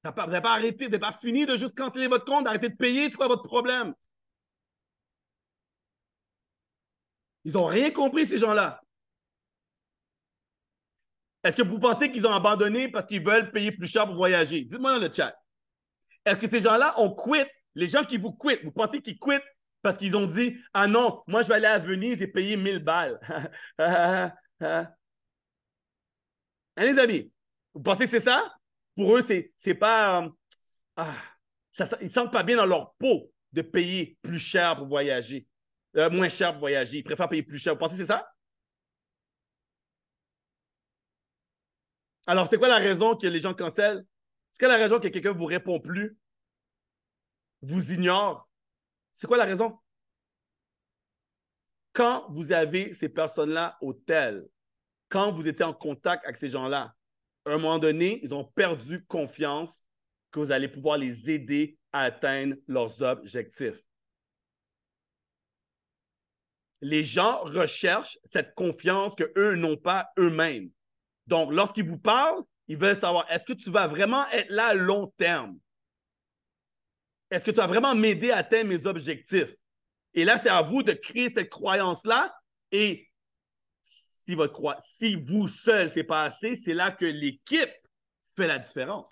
vous n'avez pas arrêté, vous n'avez pas fini de juste canceller votre compte, d'arrêter de payer, c'est quoi votre problème? Ils n'ont rien compris, ces gens-là. Est-ce que vous pensez qu'ils ont abandonné parce qu'ils veulent payer plus cher pour voyager? Dites-moi dans le chat. Est-ce que ces gens-là ont quitté? Les gens qui vous quittent, vous pensez qu'ils quittent parce qu'ils ont dit Ah non, moi je vais aller à Venise et payer 1000 balles. hein, les amis, vous pensez que c'est ça? Pour eux, c'est pas. Ah, ils ne sentent pas bien dans leur peau de payer plus cher pour voyager. Euh, moins cher pour voyager. Ils préfèrent payer plus cher. Vous pensez que c'est ça? Alors, c'est quoi la raison que les gens cancellent? C'est quoi la raison que quelqu'un ne vous répond plus? Vous ignore? C'est quoi la raison? Quand vous avez ces personnes-là au tel, quand vous étiez en contact avec ces gens-là, à un moment donné, ils ont perdu confiance que vous allez pouvoir les aider à atteindre leurs objectifs les gens recherchent cette confiance qu'eux n'ont pas eux-mêmes. Donc, lorsqu'ils vous parlent, ils veulent savoir est-ce que tu vas vraiment être là à long terme? Est-ce que tu vas vraiment m'aider à atteindre mes objectifs? Et là, c'est à vous de créer cette croyance-là. Et si, si vous seul, c'est pas assez, c'est là que l'équipe fait la différence.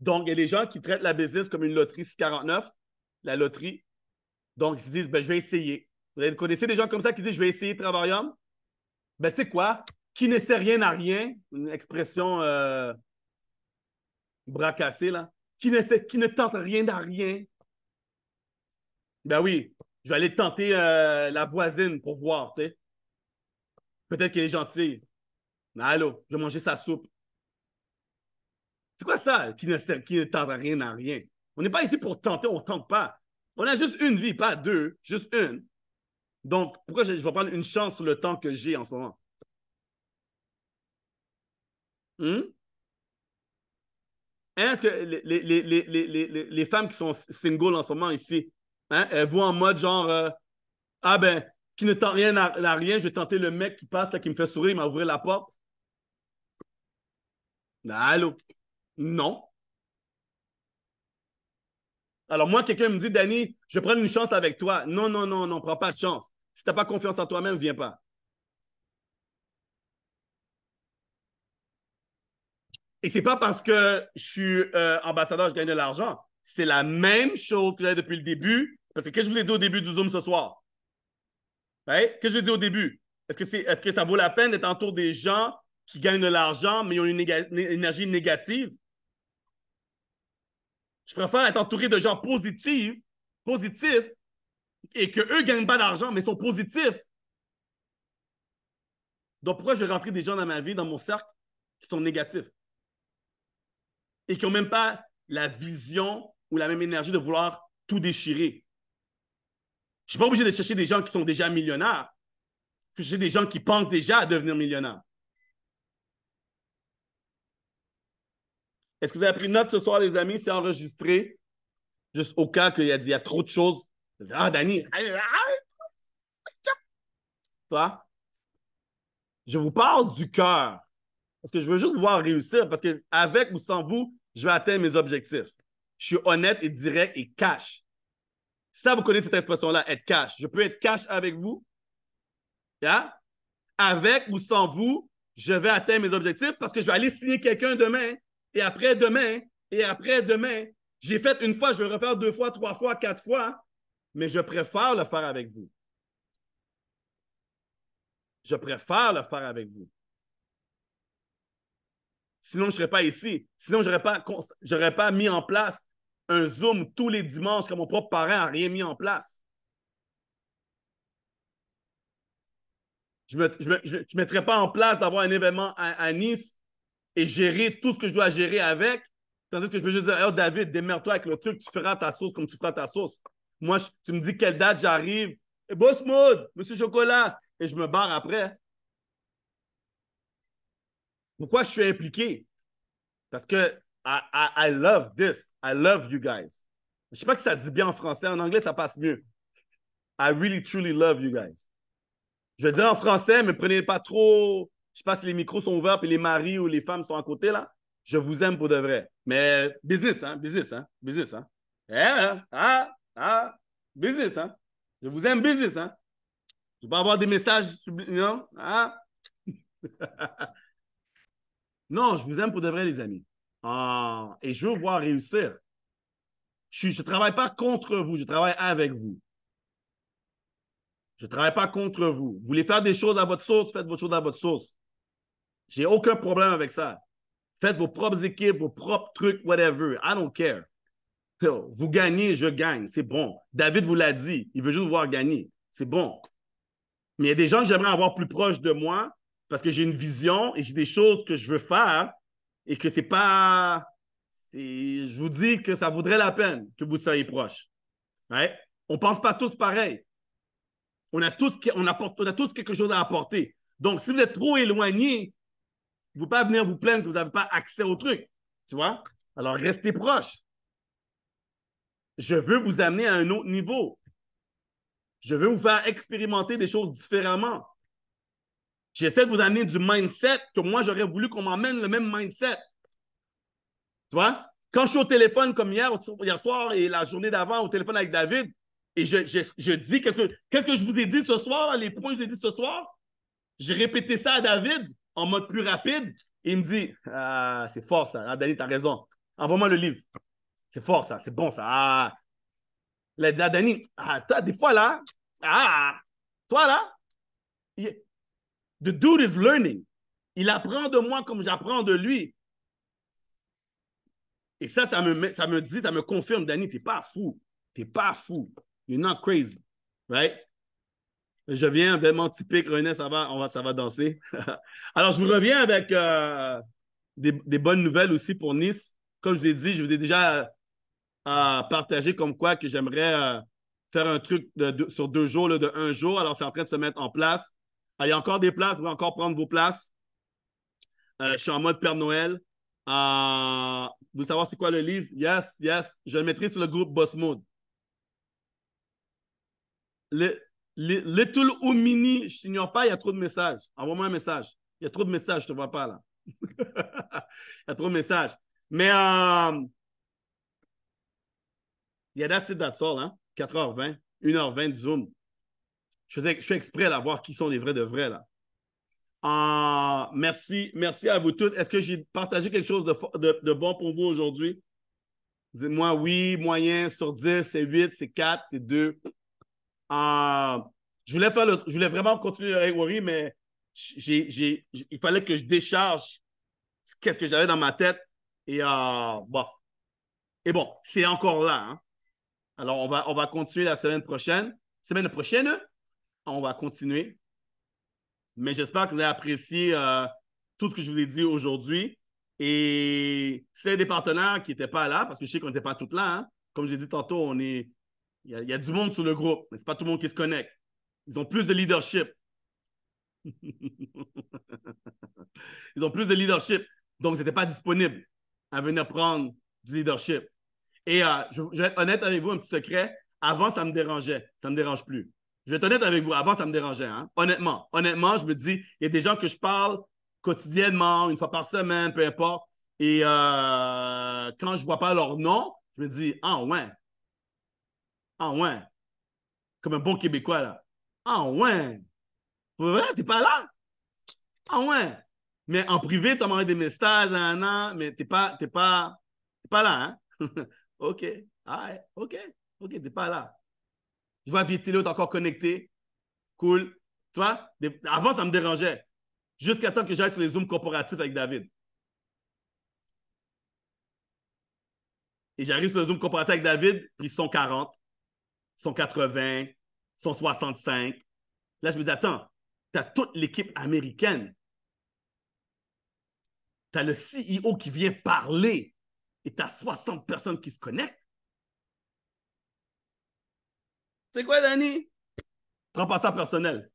Donc, il y a des gens qui traitent la business comme une loterie 649, la loterie. Donc, ils se disent, ben, je vais essayer. Vous connaissez des gens comme ça qui disent, je vais essayer Travarium? Ben, tu sais quoi? Qui ne sait rien à rien, une expression euh, bracassée, là. Qui ne, qui ne tente rien à rien. Ben oui, je vais aller tenter euh, la voisine pour voir, tu sais. Peut-être qu'elle est gentille. Mais ben, allô, je vais manger sa soupe. C'est quoi ça qui ne, tente rien à rien? On n'est pas ici pour tenter, on ne tente pas. On a juste une vie, pas deux, juste une. Donc, pourquoi je, vais prendre une chance sur le temps que j'ai en ce moment? Hmm? Hein, est-ce que les, femmes qui sont singles en ce moment ici, hein, elles vont en mode genre euh, Ah ben, qui ne tente rien à, rien, je vais tenter le mec qui passe là, qui me fait sourire, il m'a ouvert la porte. Ben, allô? Non. Alors moi, quelqu'un me dit, Danny, je prends une chance avec toi. Non, non, non, non, prends pas de chance. Si tu n'as pas confiance en toi-même, viens pas. Et c'est pas parce que je suis euh, ambassadeur, je gagne de l'argent. C'est la même chose que j'avais depuis le début. Parce que qu'est-ce que je vous ai dit au début du Zoom ce soir? Qu'est-ce que je vous ai dit au début? Est-ce que, c'est, est, ce que ça vaut la peine d'être entouré des gens qui gagnent de l'argent, mais ont une énergie négative? Je préfère être entouré de gens positifs, positifs, et que eux gagnent pas d'argent, mais sont positifs. Donc pourquoi je vais rentrer des gens dans ma vie, dans mon cercle, qui sont négatifs et qui n'ont même pas la vision ou la même énergie de vouloir tout déchirer. Je ne suis pas obligé de chercher des gens qui sont déjà millionnaires. Je chercher des gens qui pensent déjà à devenir millionnaires. Est-ce que vous avez pris note ce soir, les amis? C'est enregistré. Juste au cas qu'il y, a, il y a trop de choses. Ah, Dani! Toi? Je vous parle du cœur. Parce que je veux juste voir réussir. Parce que avec ou sans vous, je vais atteindre mes objectifs. Je suis honnête et direct et cash. Ça, vous connaissez cette expression-là, être cash. Je peux être cash avec vous. Avec ou sans vous, je vais atteindre mes objectifs parce que je vais aller signer quelqu'un demain et après-demain, et après-demain. J'ai fait une fois, je vais le refaire deux fois, trois fois, quatre fois, mais je préfère le faire avec vous. Je préfère le faire avec vous. Sinon, je ne serais pas ici. Sinon, je n'aurais pas, pas mis en place un Zoom tous les dimanches quand mon propre parent n'a rien mis en place. Je ne je me, mettrais pas en place d'avoir un événement à Nice et gérer tout ce que je dois gérer avec. Tandis que je veux juste dire, oh David, démerde-toi avec le truc, tu feras ta sauce comme tu feras ta sauce. Moi, tu me dis quelle date j'arrive. Et boss mode, monsieur Chocolat. Et je me barre après. Pourquoi je suis impliqué? Parce que I, I, love this. I love you guys. Je ne sais pas si ça dit bien en français. En anglais, ça passe mieux. I really, truly love you guys. Je vais dire en français, mais prenez pas trop je sais pas si les micros sont ouverts et les maris ou les femmes sont à côté, là. Je vous aime pour de vrai. Mais business, hein? Business, hein? Business, hein? Eh, hein? Ah, ah, business, hein? Je vous aime business, hein? Je pas avoir des messages non? Hein. non, je vous aime pour de vrai, les amis. Ah, et je veux voir réussir. Je ne travaille pas contre vous, je travaille avec vous. Je ne travaille pas contre vous. Vous voulez faire des choses à votre sauce, faites vos choses à votre sauce. J'ai aucun problème avec ça. Faites vos propres équipes, vos propres trucs, whatever. I don't care. Vous gagnez, je gagne. C'est bon. David vous l'a dit. Il veut juste voir gagner. C'est bon. Mais il y a des gens que j'aimerais avoir plus proches de moi parce que j'ai une vision et j'ai des choses que je veux faire et que c'est pas. Je vous dis que ça vaudrait la peine que vous soyez proches. On On pense pas tous pareil. On a, tous, on, apporte, tous quelque chose à apporter. Donc, si vous êtes trop éloigné, vous ne pouvez pas venir vous plaindre que vous n'avez pas accès au truc. Tu vois? Alors, restez proche. Je veux vous amener à un autre niveau. Je veux vous faire expérimenter des choses différemment. J'essaie de vous amener du mindset que moi, j'aurais voulu qu'on m'emmène le même mindset. Tu vois? Quand je suis au téléphone, comme hier, hier soir et la journée d'avant, au téléphone avec David, et je, je, je dis Qu'est-ce que je vous ai dit ce soir, les points que j'ai dit ce soir? J'ai répété ça à David en mode plus rapide. il me dit ah, C'est fort ça. Ah, Dani tu t'as raison. Envoie-moi le livre. C'est fort ça. C'est bon ça. Ah. Il a dit à Danny ah, toi, Des fois là, toi là, the dude is learning. Il apprend de moi comme j'apprends de lui. Et ça, ça me, ça me dit, ça me confirme, Danny, t'es pas fou. T'es pas fou. You're not crazy, right? Je viens vêtement typique, René, ça va, on va, ça va danser. Alors, je vous reviens avec euh, des, bonnes nouvelles aussi pour Nice. Comme je vous ai dit, je vous ai déjà euh, partagé comme quoi que j'aimerais euh, faire un truc sur deux jours, de un jour. Alors, c'est en train de se mettre en place. Ah, il y a encore des places, vous pouvez encore prendre vos places. je suis en mode Père Noël. vous savoir c'est quoi le livre? Yes, yes. Je le mettrai sur le groupe Boss Mode les, les, little mini, je t'ignore pas, il y a trop de messages. Envoie-moi un message. Il y a trop de messages, je ne te vois pas là. il y a trop de messages. Mais, euh, a that's it, that's all, hein? 4h20, 1h20 de Zoom. Je fais, je exprès d'avoir voir qui sont les vrais de vrais là. Euh, merci, merci à vous tous. Est-ce que j'ai partagé quelque chose de, de bon pour vous aujourd'hui? Dites-moi oui, moyen sur 10, c'est 8, c'est 4, c'est 2. Euh, je voulais, faire je voulais vraiment continuer le Worry, mais j'ai, il fallait que je décharge qu'est-ce que j'avais dans ma tête. Et, euh, bon. et bon, c'est encore là. Hein. Alors, on va, on va continuer la semaine prochaine. Semaine prochaine, on va continuer. Mais j'espère que vous avez apprécié euh, tout ce que je vous ai dit aujourd'hui. Et c'est des partenaires qui n'étaient pas là, parce que je sais qu'on n'était pas tous là. Hein? Comme j'ai dit tantôt, on est il y, a, du monde sur le groupe, mais c'est pas tout le monde qui se connecte. Ils ont plus de leadership. Ils ont plus de leadership. Donc, ils n'étaient pas disponibles à venir prendre du leadership. Et euh, je, vais être honnête avec vous, un petit secret. Avant, ça me dérangeait. Ça ne me dérange plus. Je vais être honnête avec vous. Avant, ça me dérangeait. Hein. Honnêtement. Honnêtement, je me dis, il y a des gens que je parle quotidiennement, une fois par semaine, peu importe. Et euh, quand je ne vois pas leur nom, je me dis, ah ouais, ah ouais. Comme un bon Québécois, là. Ah ouais. Tu t'es pas là? Ah ouais. Mais en privé, tu envoyé des messages, un an, mais t'es pas, t'es pas, pas là, hein? ok. Ah, ok. Ok, t'es pas là. Je vois vite t'es encore connecté. Cool. Toi, avant, ça me dérangeait. Jusqu'à temps que j'aille sur les Zooms corporatifs avec David. Et j'arrive sur le Zoom corporatifs avec David, puis ils sont 40. 80, 180, 65. Là, je me dis, attends, tu as toute l'équipe américaine. Tu as le CEO qui vient parler et tu as 60 personnes qui se connectent. C'est quoi, Danny? Prends pas ça personnel.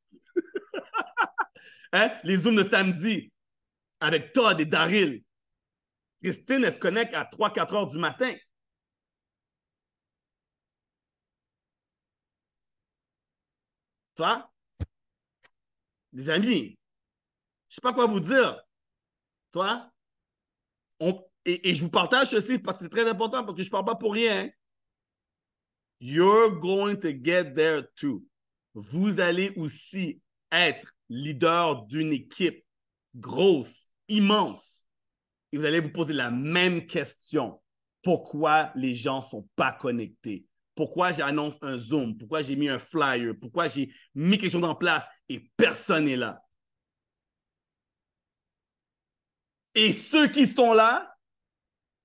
hein? Les Zooms de samedi avec Todd et Daryl. Christine, elle se connecte à 3-4 heures du matin. Toi, Les amis, je sais pas quoi vous dire. Toi, et, et, je vous partage ceci parce que c'est très important, parce que je ne parle pas pour rien. Hein. You're going to get there too. Vous allez aussi être leader d'une équipe grosse, immense. Et vous allez vous poser la même question. Pourquoi les gens ne sont pas connectés? pourquoi j'annonce un Zoom, pourquoi j'ai mis un flyer, pourquoi j'ai mis quelque chose en place et personne n'est là. Et ceux qui sont là,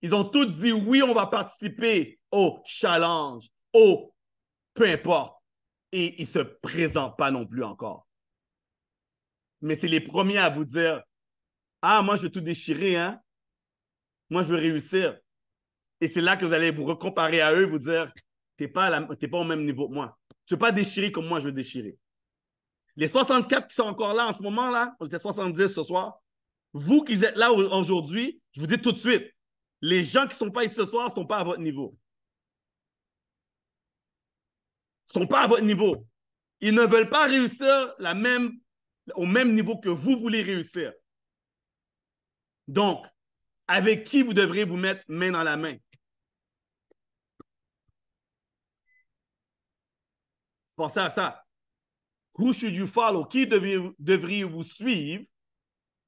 ils ont tous dit oui, on va participer au challenge, au peu importe. Et ils ne se présentent pas non plus encore. Mais c'est les premiers à vous dire Ah, moi, je vais tout déchirer, hein? Moi, je veux réussir. Et c'est là que vous allez vous comparer à eux, vous dire tu n'es pas, pas au même niveau que moi. Tu ne veux pas déchirer comme moi je veux déchirer. Les 64 qui sont encore là en ce moment-là, on était 70 ce soir. Vous qui êtes là aujourd'hui, je vous dis tout de suite, les gens qui ne sont pas ici ce soir ne sont pas à votre niveau. Ils ne sont pas à votre niveau. Ils ne veulent pas réussir la même, au même niveau que vous voulez réussir. Donc, avec qui vous devrez vous mettre main dans la main? Pensez à ça. Who should you follow? Qui devriez-vous suivre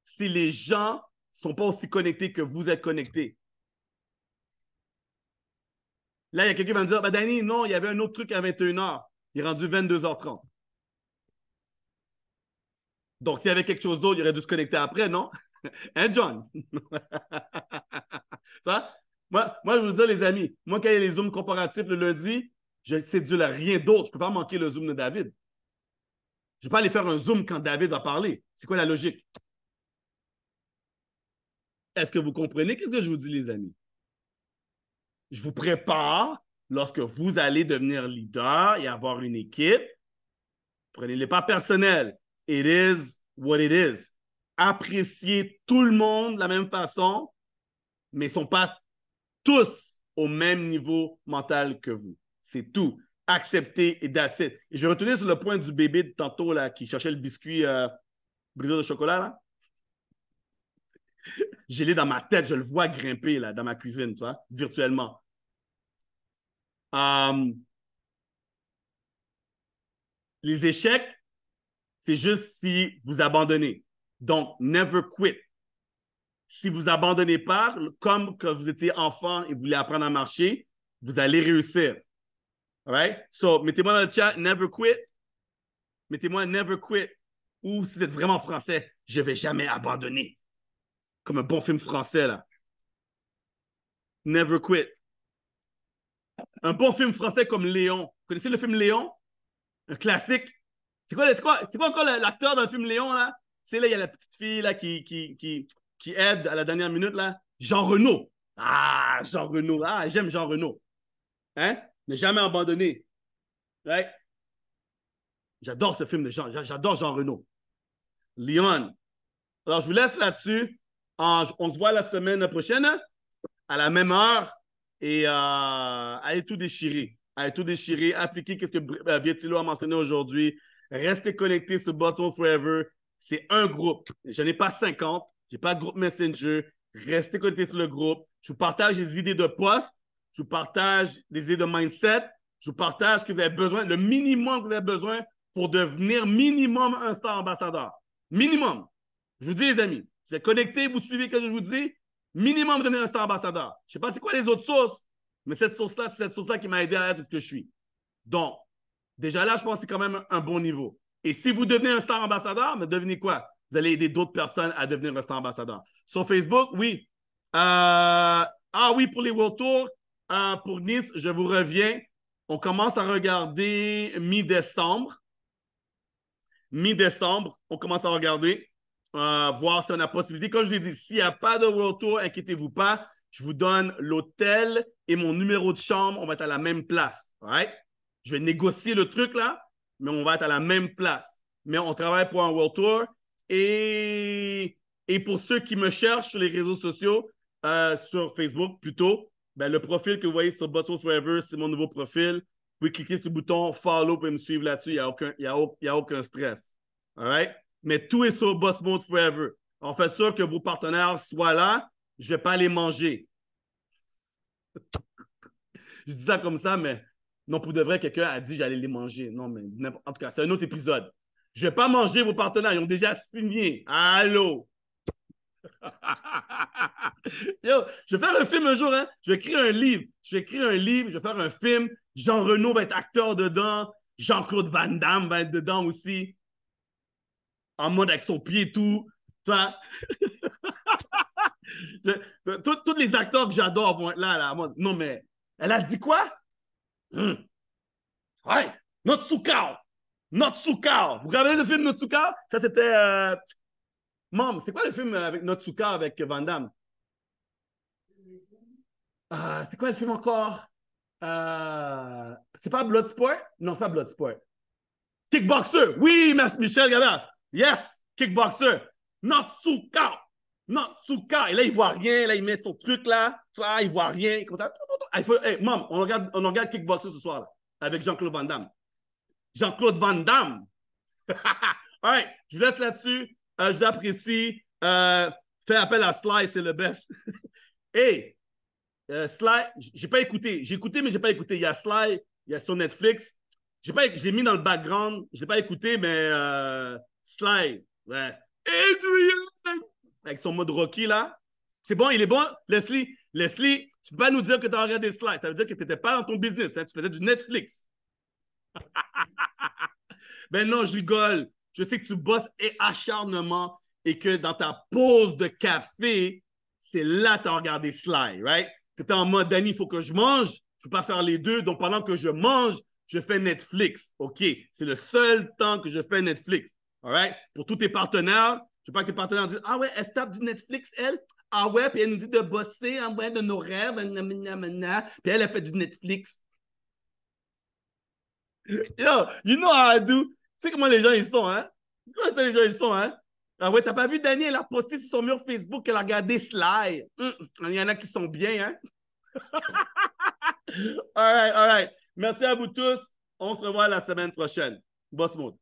si les gens ne sont pas aussi connectés que vous êtes connectés? Là, il y a quelqu'un qui va me dire, ben, Danny, non, il y avait un autre truc à 21h. Il est rendu 22h30. Donc, s'il y avait quelque chose d'autre, il aurait dû se connecter après, non? Hein, John? Moi, moi, je vous dis, les amis, moi, quand il y a les Zooms comparatifs le lundi, je ne séduis rien d'autre. Je ne peux pas manquer le zoom de David. Je ne peux pas aller faire un zoom quand David va parler. C'est quoi la logique? Est-ce que vous comprenez ce que je vous dis, les amis? Je vous prépare lorsque vous allez devenir leader et avoir une équipe. Prenez-les pas personnels. It is what it is. Appréciez tout le monde de la même façon, mais ils ne sont pas tous au même niveau mental que vous. C'est tout. Accepter et that's it. Et je retournais sur le point du bébé de tantôt là, qui cherchait le biscuit euh, briseau de chocolat. je l'ai dans ma tête, je le vois grimper là, dans ma cuisine, toi, virtuellement. Euh, les échecs, c'est juste si vous abandonnez. Donc, never quit. Si vous abandonnez pas, comme quand vous étiez enfant et vous voulez apprendre à marcher, vous allez réussir. All So, mettez-moi dans le chat, never quit. Mettez-moi never quit. Ou si vous êtes vraiment français, je vais jamais abandonner. Comme un bon film français, là. Never quit. Un bon film français comme Léon. Vous connaissez le film Léon? Un classique. C'est quoi, quoi, quoi encore l'acteur dans le film Léon, là? C'est là, il y a la petite fille, là, qui, qui, qui, qui aide à la dernière minute, là. Jean Renaud. Ah, Jean Renault. Ah, j'aime Jean Renault. Hein? jamais abandonné, J'adore ce film de Jean. J'adore Jean Reno. Lyon. Alors, je vous laisse là-dessus. On se voit la semaine prochaine à la même heure. Et euh, allez tout déchirer. Allez tout déchirer. Appliquez ce que euh, Vietilo a mentionné aujourd'hui. Restez connectés sur Bottle Forever. C'est un groupe. Je n'ai pas 50. Je n'ai pas de groupe Messenger. Restez connectés sur le groupe. Je vous partage les idées de postes je vous partage des idées de mindset, je vous partage que vous avez besoin, le minimum que vous avez besoin pour devenir minimum un star ambassadeur. Minimum. Je vous dis, les amis, vous êtes connectés, vous suivez ce que je vous dis, minimum devenir un star ambassadeur. Je ne sais pas c'est quoi les autres sources, mais cette source-là, c'est cette source-là qui m'a aidé à être ce que je suis. Donc, déjà là, je pense que c'est quand même un bon niveau. Et si vous devenez un star ambassadeur, mais devenez quoi? Vous allez aider d'autres personnes à devenir un star ambassadeur. Sur Facebook, oui. Euh, ah oui, pour les World Tours, euh, pour Nice, je vous reviens. On commence à regarder mi-décembre. Mi-décembre, on commence à regarder, euh, voir si on a possibilité. Comme je l'ai dit, s'il n'y a pas de World Tour, inquiétez-vous pas. Je vous donne l'hôtel et mon numéro de chambre. On va être à la même place. Je vais négocier le truc là, mais on va être à la même place. Mais on travaille pour un World Tour. Et, pour ceux qui me cherchent sur les réseaux sociaux, euh, sur Facebook plutôt, ben, le profil que vous voyez sur Boss Forever, c'est mon nouveau profil. Vous pouvez cliquer sur le bouton follow pour me suivre là-dessus. Il n'y a, aucun, a aucun stress. All Mais tout est sur Boss Mode Forever. On fait sûr que vos partenaires soient là. Je ne vais pas les manger. je dis ça comme ça, mais non, pour de vrai, quelqu'un a dit j'allais les manger. Non, mais en tout cas, c'est un autre épisode. Je ne vais pas manger vos partenaires. Ils ont déjà signé. Allô? je vais faire un film un jour, hein. Je vais écrire un livre. Je vais écrire un livre, je vais faire un film. Jean Renault va être acteur dedans. Jean-Claude Van Damme va être dedans aussi. En mode avec son pied et tout. Toi. Tous les acteurs que j'adore vont être là, là. Non, mais elle a dit quoi? Oui! Hum. Ouais, Notsukao. Notsukao. Vous regardez le film Notsukao? Ça, c'était. Euh, Mom, c'est quoi le film avec Natsuka, avec Van Damme? Ah, c'est quoi le film encore? Euh, c'est pas Bloodsport? Non, c'est pas Bloodsport. Kickboxer! Oui, Michel regarde, Yes! Kickboxer! Natsuka! Natsuka! Et là, il voit rien, là, il met son truc là, là il voit rien. mom, on regarde, on regarde Kickboxer ce soir avec Jean-Claude Van Damme. Jean-Claude Van Damme! All right, je laisse là-dessus. Euh, j'apprécie. je euh, vous fais appel à Sly, c'est le best. Et euh, Sly, j'ai pas écouté. J'ai écouté, mais j'ai pas écouté. Il y a Sly, il y a son Netflix. J'ai pas, j'ai mis dans le background. J'ai pas écouté, mais Sly, ouais. Adrian! Avec son mode Rocky, là. C'est bon, il est bon, Leslie. Leslie, tu peux pas nous dire que tu as regardé Sly. Ça veut dire que tu n'étais pas dans ton business. Hein. Tu faisais du Netflix. mais ben non, je rigole. Je sais que tu bosses et acharnement et que dans ta pause de café, c'est là que tu as regardé Sly, right? tu es en mode, Danny, il faut que je mange. Tu ne peux pas faire les deux. Donc, pendant que je mange, je fais Netflix. OK, c'est le seul temps que je fais Netflix. All right? Pour tous tes partenaires, je veux pas que tes partenaires disent Ah ouais, elle tape du Netflix, elle. Ah ouais, puis elle nous dit de bosser, en ah moins de nos rêves, puis elle a fait du Netflix. Yo, you know how I do sais comment les gens ils sont, hein? Comment ça, les gens ils sont, hein? Ah ouais, t'as pas vu Daniel a posté sur son mur Facebook elle a regardé slide. il y en a qui sont bien, hein? all right, all right. Merci à vous tous. On se revoit la semaine prochaine. Boss mode.